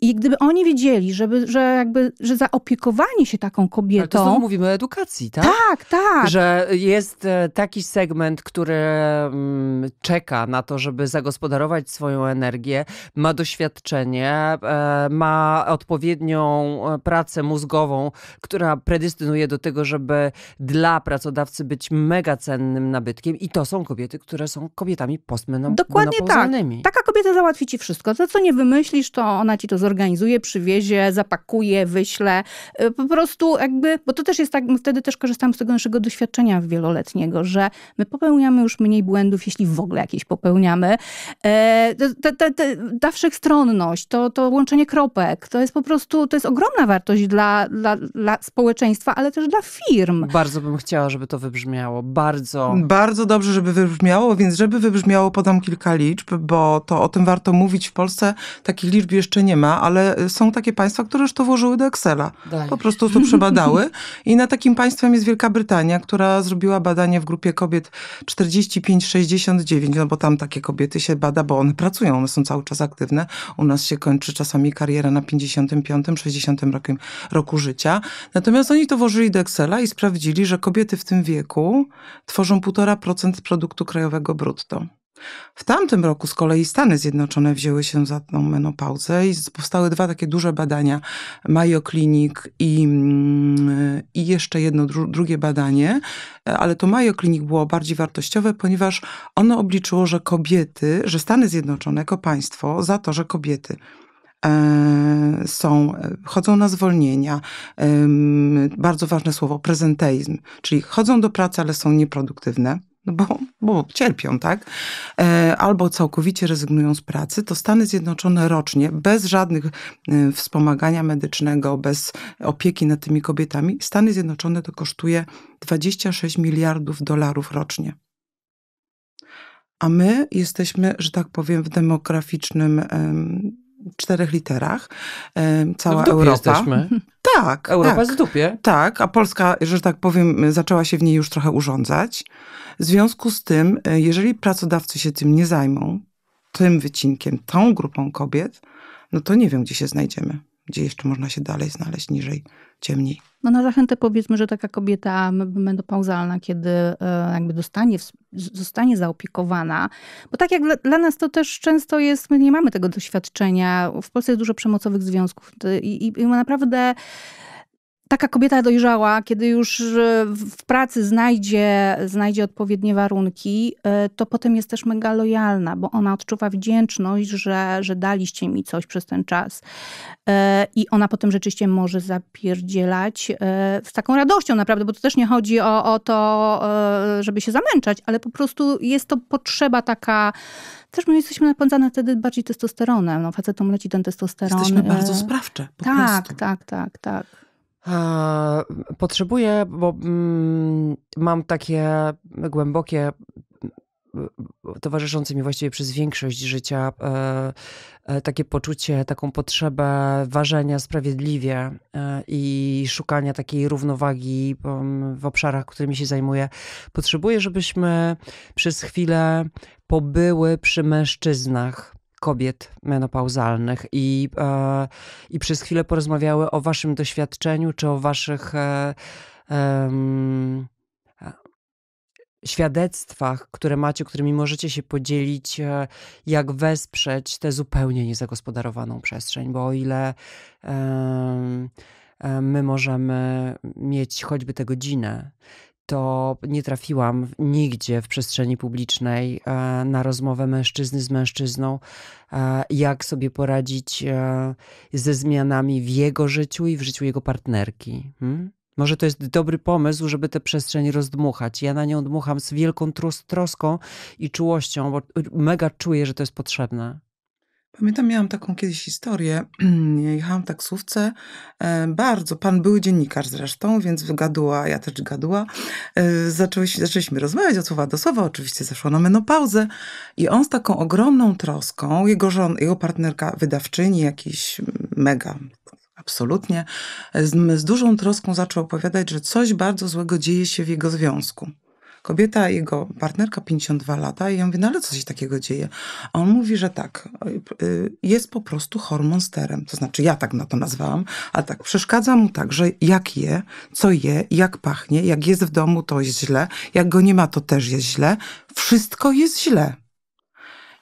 I gdyby oni wiedzieli, żeby, że, jakby, że zaopiekowanie się taką kobietą. Ale to mówimy o edukacji, tak? Tak, tak. Że jest e, taki segment, który mm, czeka na to, żeby zagospodarować swoją energię, ma doświadczenie, e, ma odpowiednią e, pracę mózgową, która predystynuje do tego, żeby dla pracodawcy być mega cennym nabytkiem. I to są kobiety, które są kobietami postmenopauzalnymi. Dokładnie tak. Taka kobieta załatwi ci wszystko. To, co nie wymyślisz, to ona ci to zrobi zorganizuje, przywiezie, zapakuje, wyśle. Y, po prostu jakby, bo to też jest tak, wtedy też korzystam z tego naszego doświadczenia wieloletniego, że my popełniamy już mniej błędów, jeśli w ogóle jakieś popełniamy. Ta, ta, ta, ta wszechstronność, to, to łączenie kropek, to jest po prostu, to jest ogromna wartość dla, dla, dla społeczeństwa, ale też dla firm. Bardzo bym chciała, żeby to wybrzmiało. Bardzo. Bardzo dobrze, żeby wybrzmiało, więc żeby wybrzmiało podam kilka liczb, bo to o tym warto mówić w Polsce. Takich liczb jeszcze nie ma, ale są takie państwa, które już to włożyły do Excela. Daj. Po prostu to przebadały. I na takim państwem jest Wielka Brytania, która zrobiła badanie w grupie kobiet 45-69, no bo tam takie kobiety się bada, bo one pracują, one są cały czas aktywne. U nas się kończy czasami kariera na 55-60 roku, roku życia. Natomiast oni to włożyli do Excela i sprawdzili, że kobiety w tym wieku tworzą 1,5% produktu krajowego brutto. W tamtym roku z kolei Stany Zjednoczone wzięły się za tą menopauzę i powstały dwa takie duże badania, Mayo Clinic i, mm, i jeszcze jedno dru, drugie badanie, ale to Mayo Clinic było bardziej wartościowe, ponieważ ono obliczyło, że kobiety, że Stany Zjednoczone jako państwo za to, że kobiety e, są, e, chodzą na zwolnienia. E, bardzo ważne słowo prezenteizm, czyli chodzą do pracy, ale są nieproduktywne no bo, bo cierpią, tak? E, albo całkowicie rezygnują z pracy, to Stany Zjednoczone rocznie, bez żadnych e, wspomagania medycznego, bez opieki nad tymi kobietami, Stany Zjednoczone to kosztuje 26 miliardów dolarów rocznie. A my jesteśmy, że tak powiem, w demograficznym czterech literach. Cała no w Europa. Jesteśmy. Tak. Europa tak, w dupie. Tak, a Polska, że tak powiem, zaczęła się w niej już trochę urządzać. W związku z tym, e, jeżeli pracodawcy się tym nie zajmą, tym wycinkiem, tą grupą kobiet, no to nie wiem, gdzie się znajdziemy. Gdzie jeszcze można się dalej znaleźć niżej, ciemniej. No na zachętę powiedzmy, że taka kobieta menopauzalna, kiedy e, jakby dostanie, zostanie zaopiekowana, bo tak jak dla, nas to też często jest, my nie mamy tego doświadczenia. W Polsce jest dużo przemocowych związków i, i, i naprawdę taka kobieta dojrzała, kiedy już e, w pracy znajdzie, znajdzie odpowiednie warunki, e, to potem jest też mega lojalna, bo ona odczuwa wdzięczność, że, że daliście mi coś przez ten czas. E, I ona potem rzeczywiście może zapierdzielać z taką radością naprawdę, bo to też nie chodzi o, o to, żeby się zamęczać, ale po prostu jest to potrzeba taka też my jesteśmy napędzane wtedy bardziej testosteronem. No, facetom leci ten testosteron. Jesteśmy bardzo sprawcze. Po tak, prostu. tak, tak, tak. Potrzebuję, bo mm, mam takie głębokie mm, towarzyszące mi właściwie przez większość życia e, e, takie poczucie, taką potrzebę ważenia sprawiedliwie e, i szukania takiej równowagi mm, w obszarach, którymi się zajmuję. Potrzebuję, żebyśmy przez chwilę pobyły przy mężczyznach kobiet menopauzalnych i, e, i przez chwilę porozmawiały o waszym doświadczeniu czy o waszych e, świadectwach, które macie, którymi możecie się podzielić, e, jak wesprzeć tę zupełnie niezagospodarowaną przestrzeń, bo o ile my możemy mieć choćby tę godzinę, to nie trafiłam nigdzie w przestrzeni publicznej e, na rozmowę mężczyzny z mężczyzną, e, jak sobie poradzić e, ze zmianami w jego życiu i w życiu jego partnerki. Hmm? Może to jest dobry pomysł, żeby tę przestrzeń rozdmuchać. Ja na nią dmucham z wielką troską i czułością, bo mega czuję, że to jest potrzebne. Pamiętam, miałam taką kiedyś historię. jechałam w taksówce. E, bardzo, pan był dziennikarz zresztą, więc gaduła, ja też gaduła. E, zaczęliśmy, zaczęliśmy rozmawiać od słowa do słowa. Oczywiście zeszło na menopauzę. I on z taką ogromną troską, jego, żon, jego partnerka wydawczyni, jakiś mega absolutnie, e, z, z dużą troską zaczął opowiadać, że coś bardzo złego dzieje się w jego związku kobieta, jego partnerka 52 lata i ja mówię, no ale co się takiego dzieje? A on mówi, że tak, y, jest po prostu hormonsterem, to znaczy ja tak na to nazwałam, a tak przeszkadza mu także jak je, co je, jak pachnie, jak jest w domu to jest źle, jak go nie ma to też jest źle, wszystko jest źle.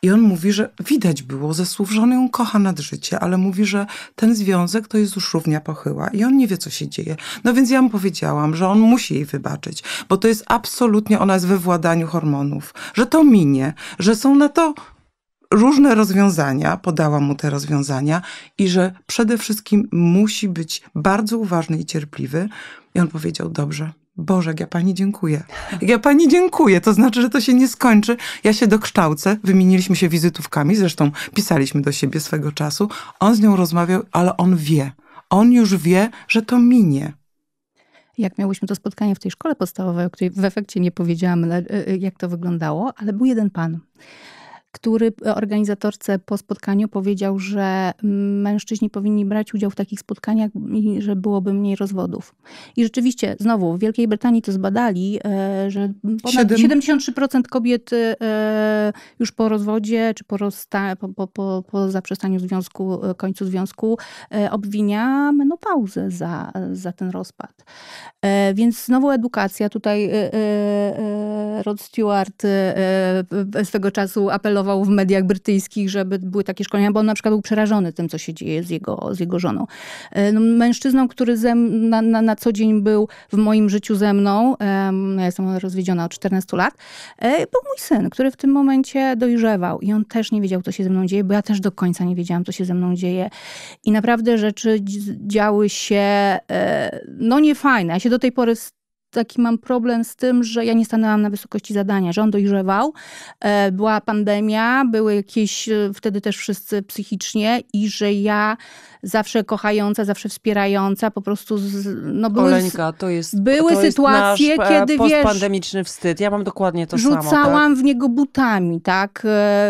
I on mówi, że widać było ze słów, że on ją kocha nad życie, ale mówi, że ten związek to jest już równia pochyła i on nie wie, co się dzieje. No więc ja mu powiedziałam, że on musi jej wybaczyć, bo to jest absolutnie, ona jest we władaniu hormonów, że to minie, że są na to różne rozwiązania, podałam mu te rozwiązania i że przede wszystkim musi być bardzo uważny i cierpliwy. I on powiedział: Dobrze, Boże, ja pani dziękuję. Ja pani dziękuję. To znaczy, że to się nie skończy. Ja się dokształcę. Wymieniliśmy się wizytówkami, zresztą pisaliśmy do siebie swego czasu. On z nią rozmawiał, ale on wie. On już wie, że to minie. Jak miałyśmy to spotkanie w tej szkole podstawowej, o której w efekcie nie powiedziałam, e, e, jak to wyglądało, ale był jeden pan który e, organizatorce po spotkaniu powiedział, że mm, mężczyźni powinni brać udział w takich spotkaniach i że byłoby mniej rozwodów. I rzeczywiście, znowu, w Wielkiej Brytanii to zbadali, e, że ponad 7. 73% kobiet e, już po rozwodzie czy po, rozsta- po, po, po, po zaprzestaniu związku, końcu związku obwinia menopauzę za, za ten rozpad. Więc znowu edukacja. Tutaj Rod Stewart swego czasu apelował w mediach brytyjskich, żeby były takie szkolenia, bo on na przykład był przerażony tym, co się dzieje z jego, z jego żoną. E, no, mężczyzną, który ze, na, na, na co dzień był w moim życiu ze mną, ja jestem rozwiedziona od 14 lat, e, był mój syn, który w tym momencie dojrzewał i on też nie wiedział, co się ze mną dzieje, bo ja też do końca nie wiedziałam, co się ze mną dzieje. I naprawdę rzeczy działy się e, no niefajne. Ja się do tej pory taki mam problem z tym, że ja nie stanęłam na wysokości zadania, że on dojrzewał, e, była pandemia, były jakieś e, wtedy też wszyscy psychicznie i że ja zawsze kochająca, zawsze wspierająca, po prostu z, no były, Oleńka, to jest, były to sytuacje, nasz, e, kiedy wiesz... pandemiczny wstyd, ja mam dokładnie to tak? rzucałam samo. Rzucałam tak? w niego butami, tak,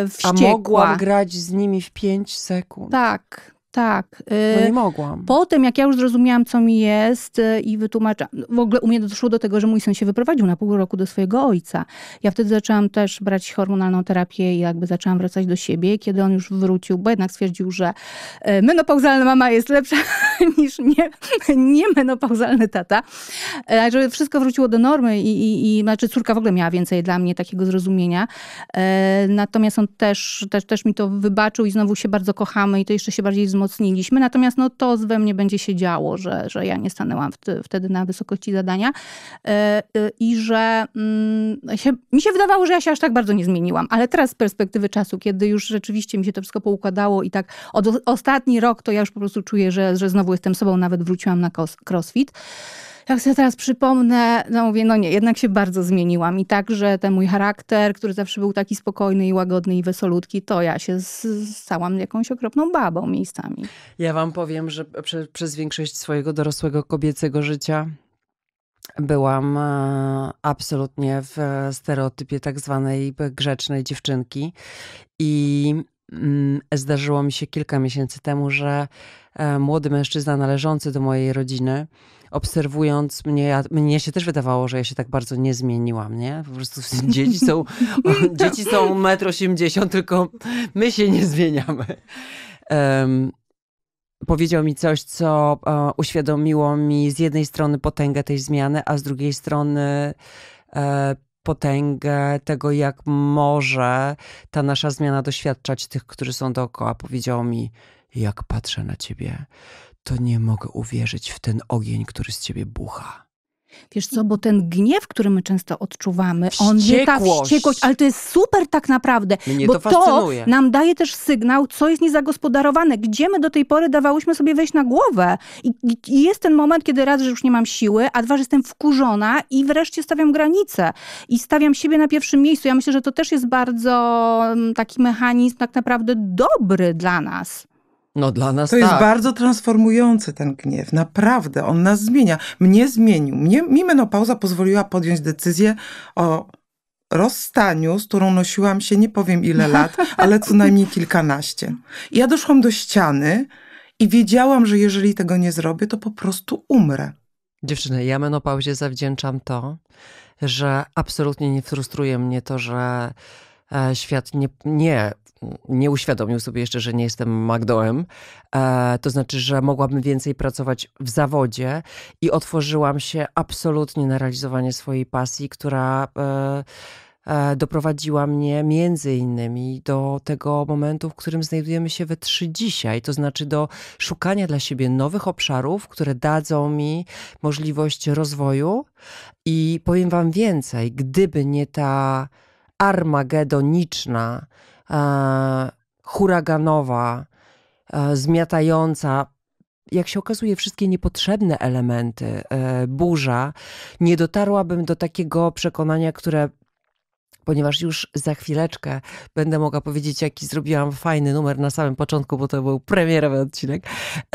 wściekła. A mogłam grać z nimi w 5 sekund. Tak, tak. No y, nie mogłam. Potem, jak ja już zrozumiałam, co mi jest y, i wytłumaczam, w ogóle u mnie doszło do tego, że mój syn się wyprowadził na pół roku do swojego ojca. Ja wtedy zaczęłam też brać hormonalną terapię i jakby zaczęłam wracać do siebie, kiedy on już wrócił, bo jednak stwierdził, że y, menopauzalna mama jest lepsza niż nie, nie menopauzalny tata. E, że wszystko wróciło do normy i, i, i znaczy córka w ogóle miała więcej dla mnie takiego zrozumienia. E, natomiast on też, też, też mi to wybaczył i znowu się bardzo kochamy i to jeszcze się bardziej wzmocniło wzmocniliśmy. Natomiast no, to we mnie będzie się działo, że, że ja nie stanęłam wtedy na wysokości zadania e, e, i że mm, mi się wydawało, że ja się aż tak bardzo nie zmieniłam. Ale teraz z perspektywy czasu, kiedy już rzeczywiście mi się to wszystko poukładało i tak od ostatni rok to ja już po prostu czuję, że, że znowu jestem sobą, nawet wróciłam na crossfit tak sobie teraz przypomnę, no mówię, no nie, jednak się bardzo zmieniłam i także ten mój charakter, który zawsze był taki spokojny i łagodny i wesolutki, to ja się stałam jakąś okropną babą miejscami. Ja wam powiem, że prze, przez większość swojego dorosłego kobiecego życia byłam e, absolutnie w e, stereotypie tak zwanej grzecznej dziewczynki i Mm, zdarzyło mi się kilka miesięcy temu, że e, młody mężczyzna należący do mojej rodziny, obserwując mnie, ja, mnie się też wydawało, że ja się tak bardzo nie zmieniłam, nie? Po prostu dzieci są, dzieci są 1,80 m, tylko my się nie zmieniamy. Um, powiedział mi coś, co um, uświadomiło mi z jednej strony potęgę tej zmiany, a z drugiej strony um, potęgę tego, jak może ta nasza zmiana doświadczać tych, którzy są dookoła. Powiedział mi, jak patrzę na ciebie, to nie mogę uwierzyć w ten ogień, który z ciebie bucha. Wiesz co, bo ten gniew, który my często odczuwamy, on jest ta wściekłość, ale to jest super tak naprawdę, Mnie bo to, fascynuje. to nam daje też sygnał, co jest niezagospodarowane, gdzie my do tej pory dawałyśmy sobie wejść na głowę. I, I, jest ten moment, kiedy raz, że już nie mam siły, a dwa, że jestem wkurzona i wreszcie stawiam granice i stawiam siebie na pierwszym miejscu. Ja myślę, że to też jest bardzo mm, taki mechanizm tak naprawdę dobry dla nas. No dla nas To tak. jest bardzo transformujący ten gniew. Naprawdę, on nas zmienia. Mnie zmienił. Mnie, mi menopauza pozwoliła podjąć decyzję o rozstaniu, z którą nosiłam się nie powiem ile lat, ale co najmniej kilkanaście. I ja doszłam do ściany i wiedziałam, że jeżeli tego nie zrobię, to po prostu umrę. Dziewczyny, ja menopauzie zawdzięczam to, że absolutnie nie frustruje mnie to, że e, świat nie, nie nie uświadomił sobie jeszcze, że nie jestem Magdołem. E, to znaczy, że mogłabym więcej pracować w zawodzie i otworzyłam się absolutnie na realizowanie swojej pasji, która. E, e, doprowadziła mnie między innymi do tego momentu, w którym znajdujemy się we trzy dzisiaj, to znaczy do szukania dla siebie nowych obszarów, które dadzą mi możliwość rozwoju. I powiem Wam więcej, gdyby nie ta armagedoniczna E, huraganowa, e, zmiatająca, jak się okazuje, wszystkie niepotrzebne elementy, e, burza, nie dotarłabym do takiego przekonania, które ponieważ już za chwileczkę będę mogła powiedzieć, jaki zrobiłam fajny numer na samym początku, bo to był premierowy odcinek.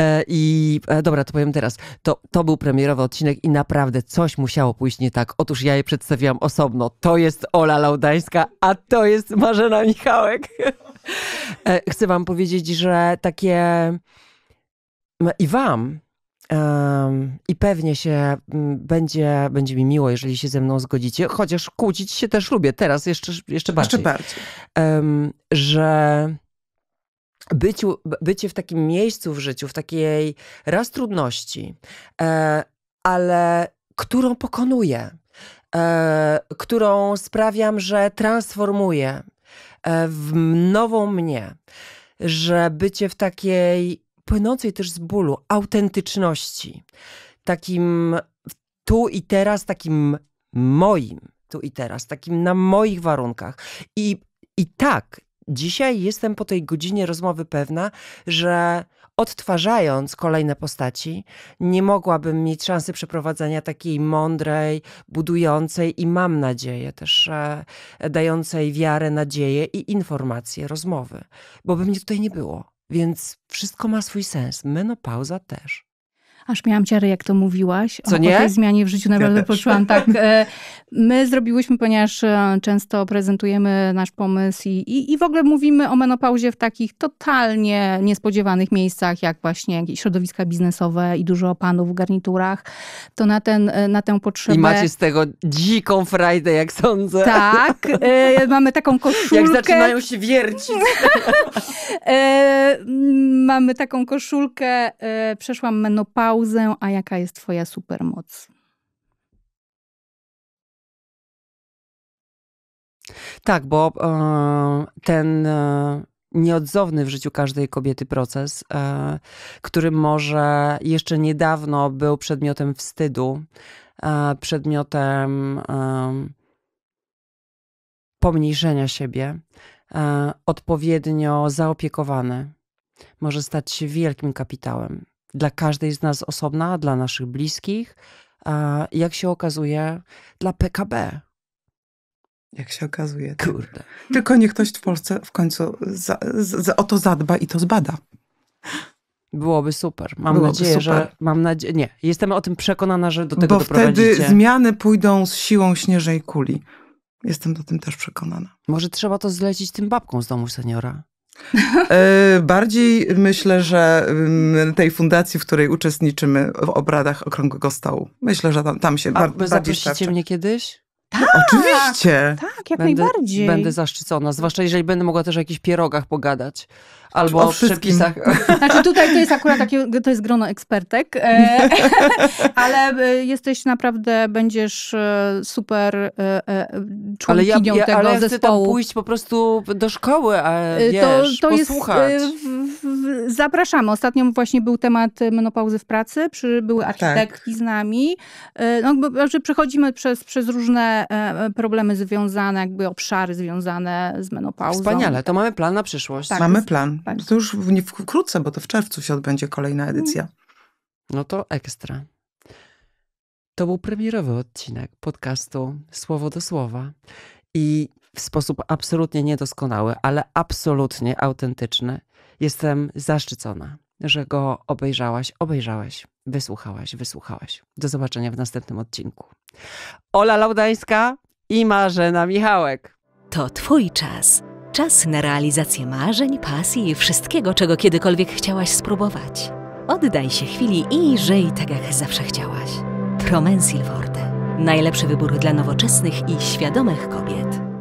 E, I e, dobra, to powiem teraz. To, to był premierowy odcinek i naprawdę coś musiało pójść nie tak. Otóż ja je przedstawiłam osobno. To jest Ola Laudańska, a to jest Marzena Michałek. E, chcę wam powiedzieć, że takie i wam Um, I pewnie się mm, będzie, będzie mi miło, jeżeli się ze mną zgodzicie, chociaż kłócić się też lubię teraz jeszcze, jeszcze bardziej. Jeszcze bardziej. Um, że byciu, bycie w takim miejscu w życiu, w takiej raz trudności, e, ale którą pokonuję, e, którą sprawiam, że transformuję e, w nową mnie, że bycie w takiej płynącej też z bólu, autentyczności, takim tu i teraz, takim moim, tu i teraz, takim na moich warunkach. I, i tak, dzisiaj jestem po tej godzinie rozmowy pewna, że odtwarzając kolejne postaci, nie mogłabym mieć szansy przeprowadzenia takiej mądrej, budującej i mam nadzieję też e, dającej wiarę, nadzieję i informacje, rozmowy, bo by mnie tutaj nie było. Więc wszystko ma swój sens. Menopauza też. Aż miałam ciary, jak to mówiłaś. Co o, nie? o tej zmianie w życiu naprawdę ja poczułam tak. E, my zrobiłyśmy, ponieważ e, często prezentujemy nasz pomysł i, i, i, w ogóle mówimy o menopauzie w takich totalnie niespodziewanych miejscach, jak właśnie jakieś środowiska biznesowe i dużo panów w garniturach, to na, ten, e, na tę potrzebę... I macie z tego dziką frajdę, jak sądzę. Tak. mamy taką koszulkę. Jak zaczynają się wiercić. mamy taką koszulkę. przeszłam menopauzę pauzę, a jaka jest Twoja supermoc? Tak, bo e, ten e, nieodzowny w życiu każdej kobiety proces, e, który może jeszcze niedawno był przedmiotem wstydu, przedmiotem pomniejszenia siebie, odpowiednio zaopiekowany, może stać się wielkim kapitałem dla każdej z nas osobna, dla naszych bliskich, a jak się okazuje, dla PKB. Jak się okazuje. Kurde. Tylko niech ktoś w Polsce w końcu za, za, o to zadba i to zbada. Byłoby super. Mam Byłoby nadzieję, super. że. Mam nadzieję. Nie, jestem o tym przekonana, że do tego Bo wtedy zmiany pójdą z siłą śnieżej kuli. Jestem do tym też przekonana. Może trzeba to zlecić tym babkom z domu seniora. E, bardziej myślę, że mm, tej fundacji, w której uczestniczymy w obradach Okrągłego Stołu. Myślę, że tam, tam się A bardziej zaprosicie starczy. mnie kiedyś? Tak, oczywiście. Tak, jak będę, najbardziej. Będę zaszczycona, zwłaszcza jeżeli będę mogła też o jakichś pierogach pogadać albo o wszystkim. przepisach. Znaczy tutaj to jest akurat takie, to jest grono ekspertek, e, ale e, jesteś naprawdę, będziesz e, super e, członkinią e, ale ja, ja, tego ale ja zespołu. Ale pójść po prostu do szkoły, a wiesz, to, to posłuchać. Jest, zapraszamy. Ostatnio właśnie był temat menopauzy w pracy, przy, były tak. architektki tak. z nami. No, że przechodzimy przez, przez różne problemy związane, jakby obszary związane z menopauzą. Wspaniale, to mamy plan na przyszłość. Tak. Mamy plan. Tak. To już wkrótce, bo to w czerwcu się odbędzie kolejna mm. edycja. No to ekstra. To był premierowy odcinek podcastu Słowo do Słowa. I w sposób absolutnie niedoskonały, ale absolutnie autentyczny, jestem zaszczycona, że go obejrzałaś, obejrzałeś, wysłuchałaś, wysłuchałaś. Do zobaczenia w następnym odcinku. Ola Laudańska i Marzena Michałek. To Twój czas Czas na realizację marzeń, pasji i wszystkiego, czego kiedykolwiek chciałaś spróbować. Oddaj się chwili i żyj tak, jak zawsze chciałaś. Promensil Forte. Najlepszy wybór dla nowoczesnych i świadomych kobiet.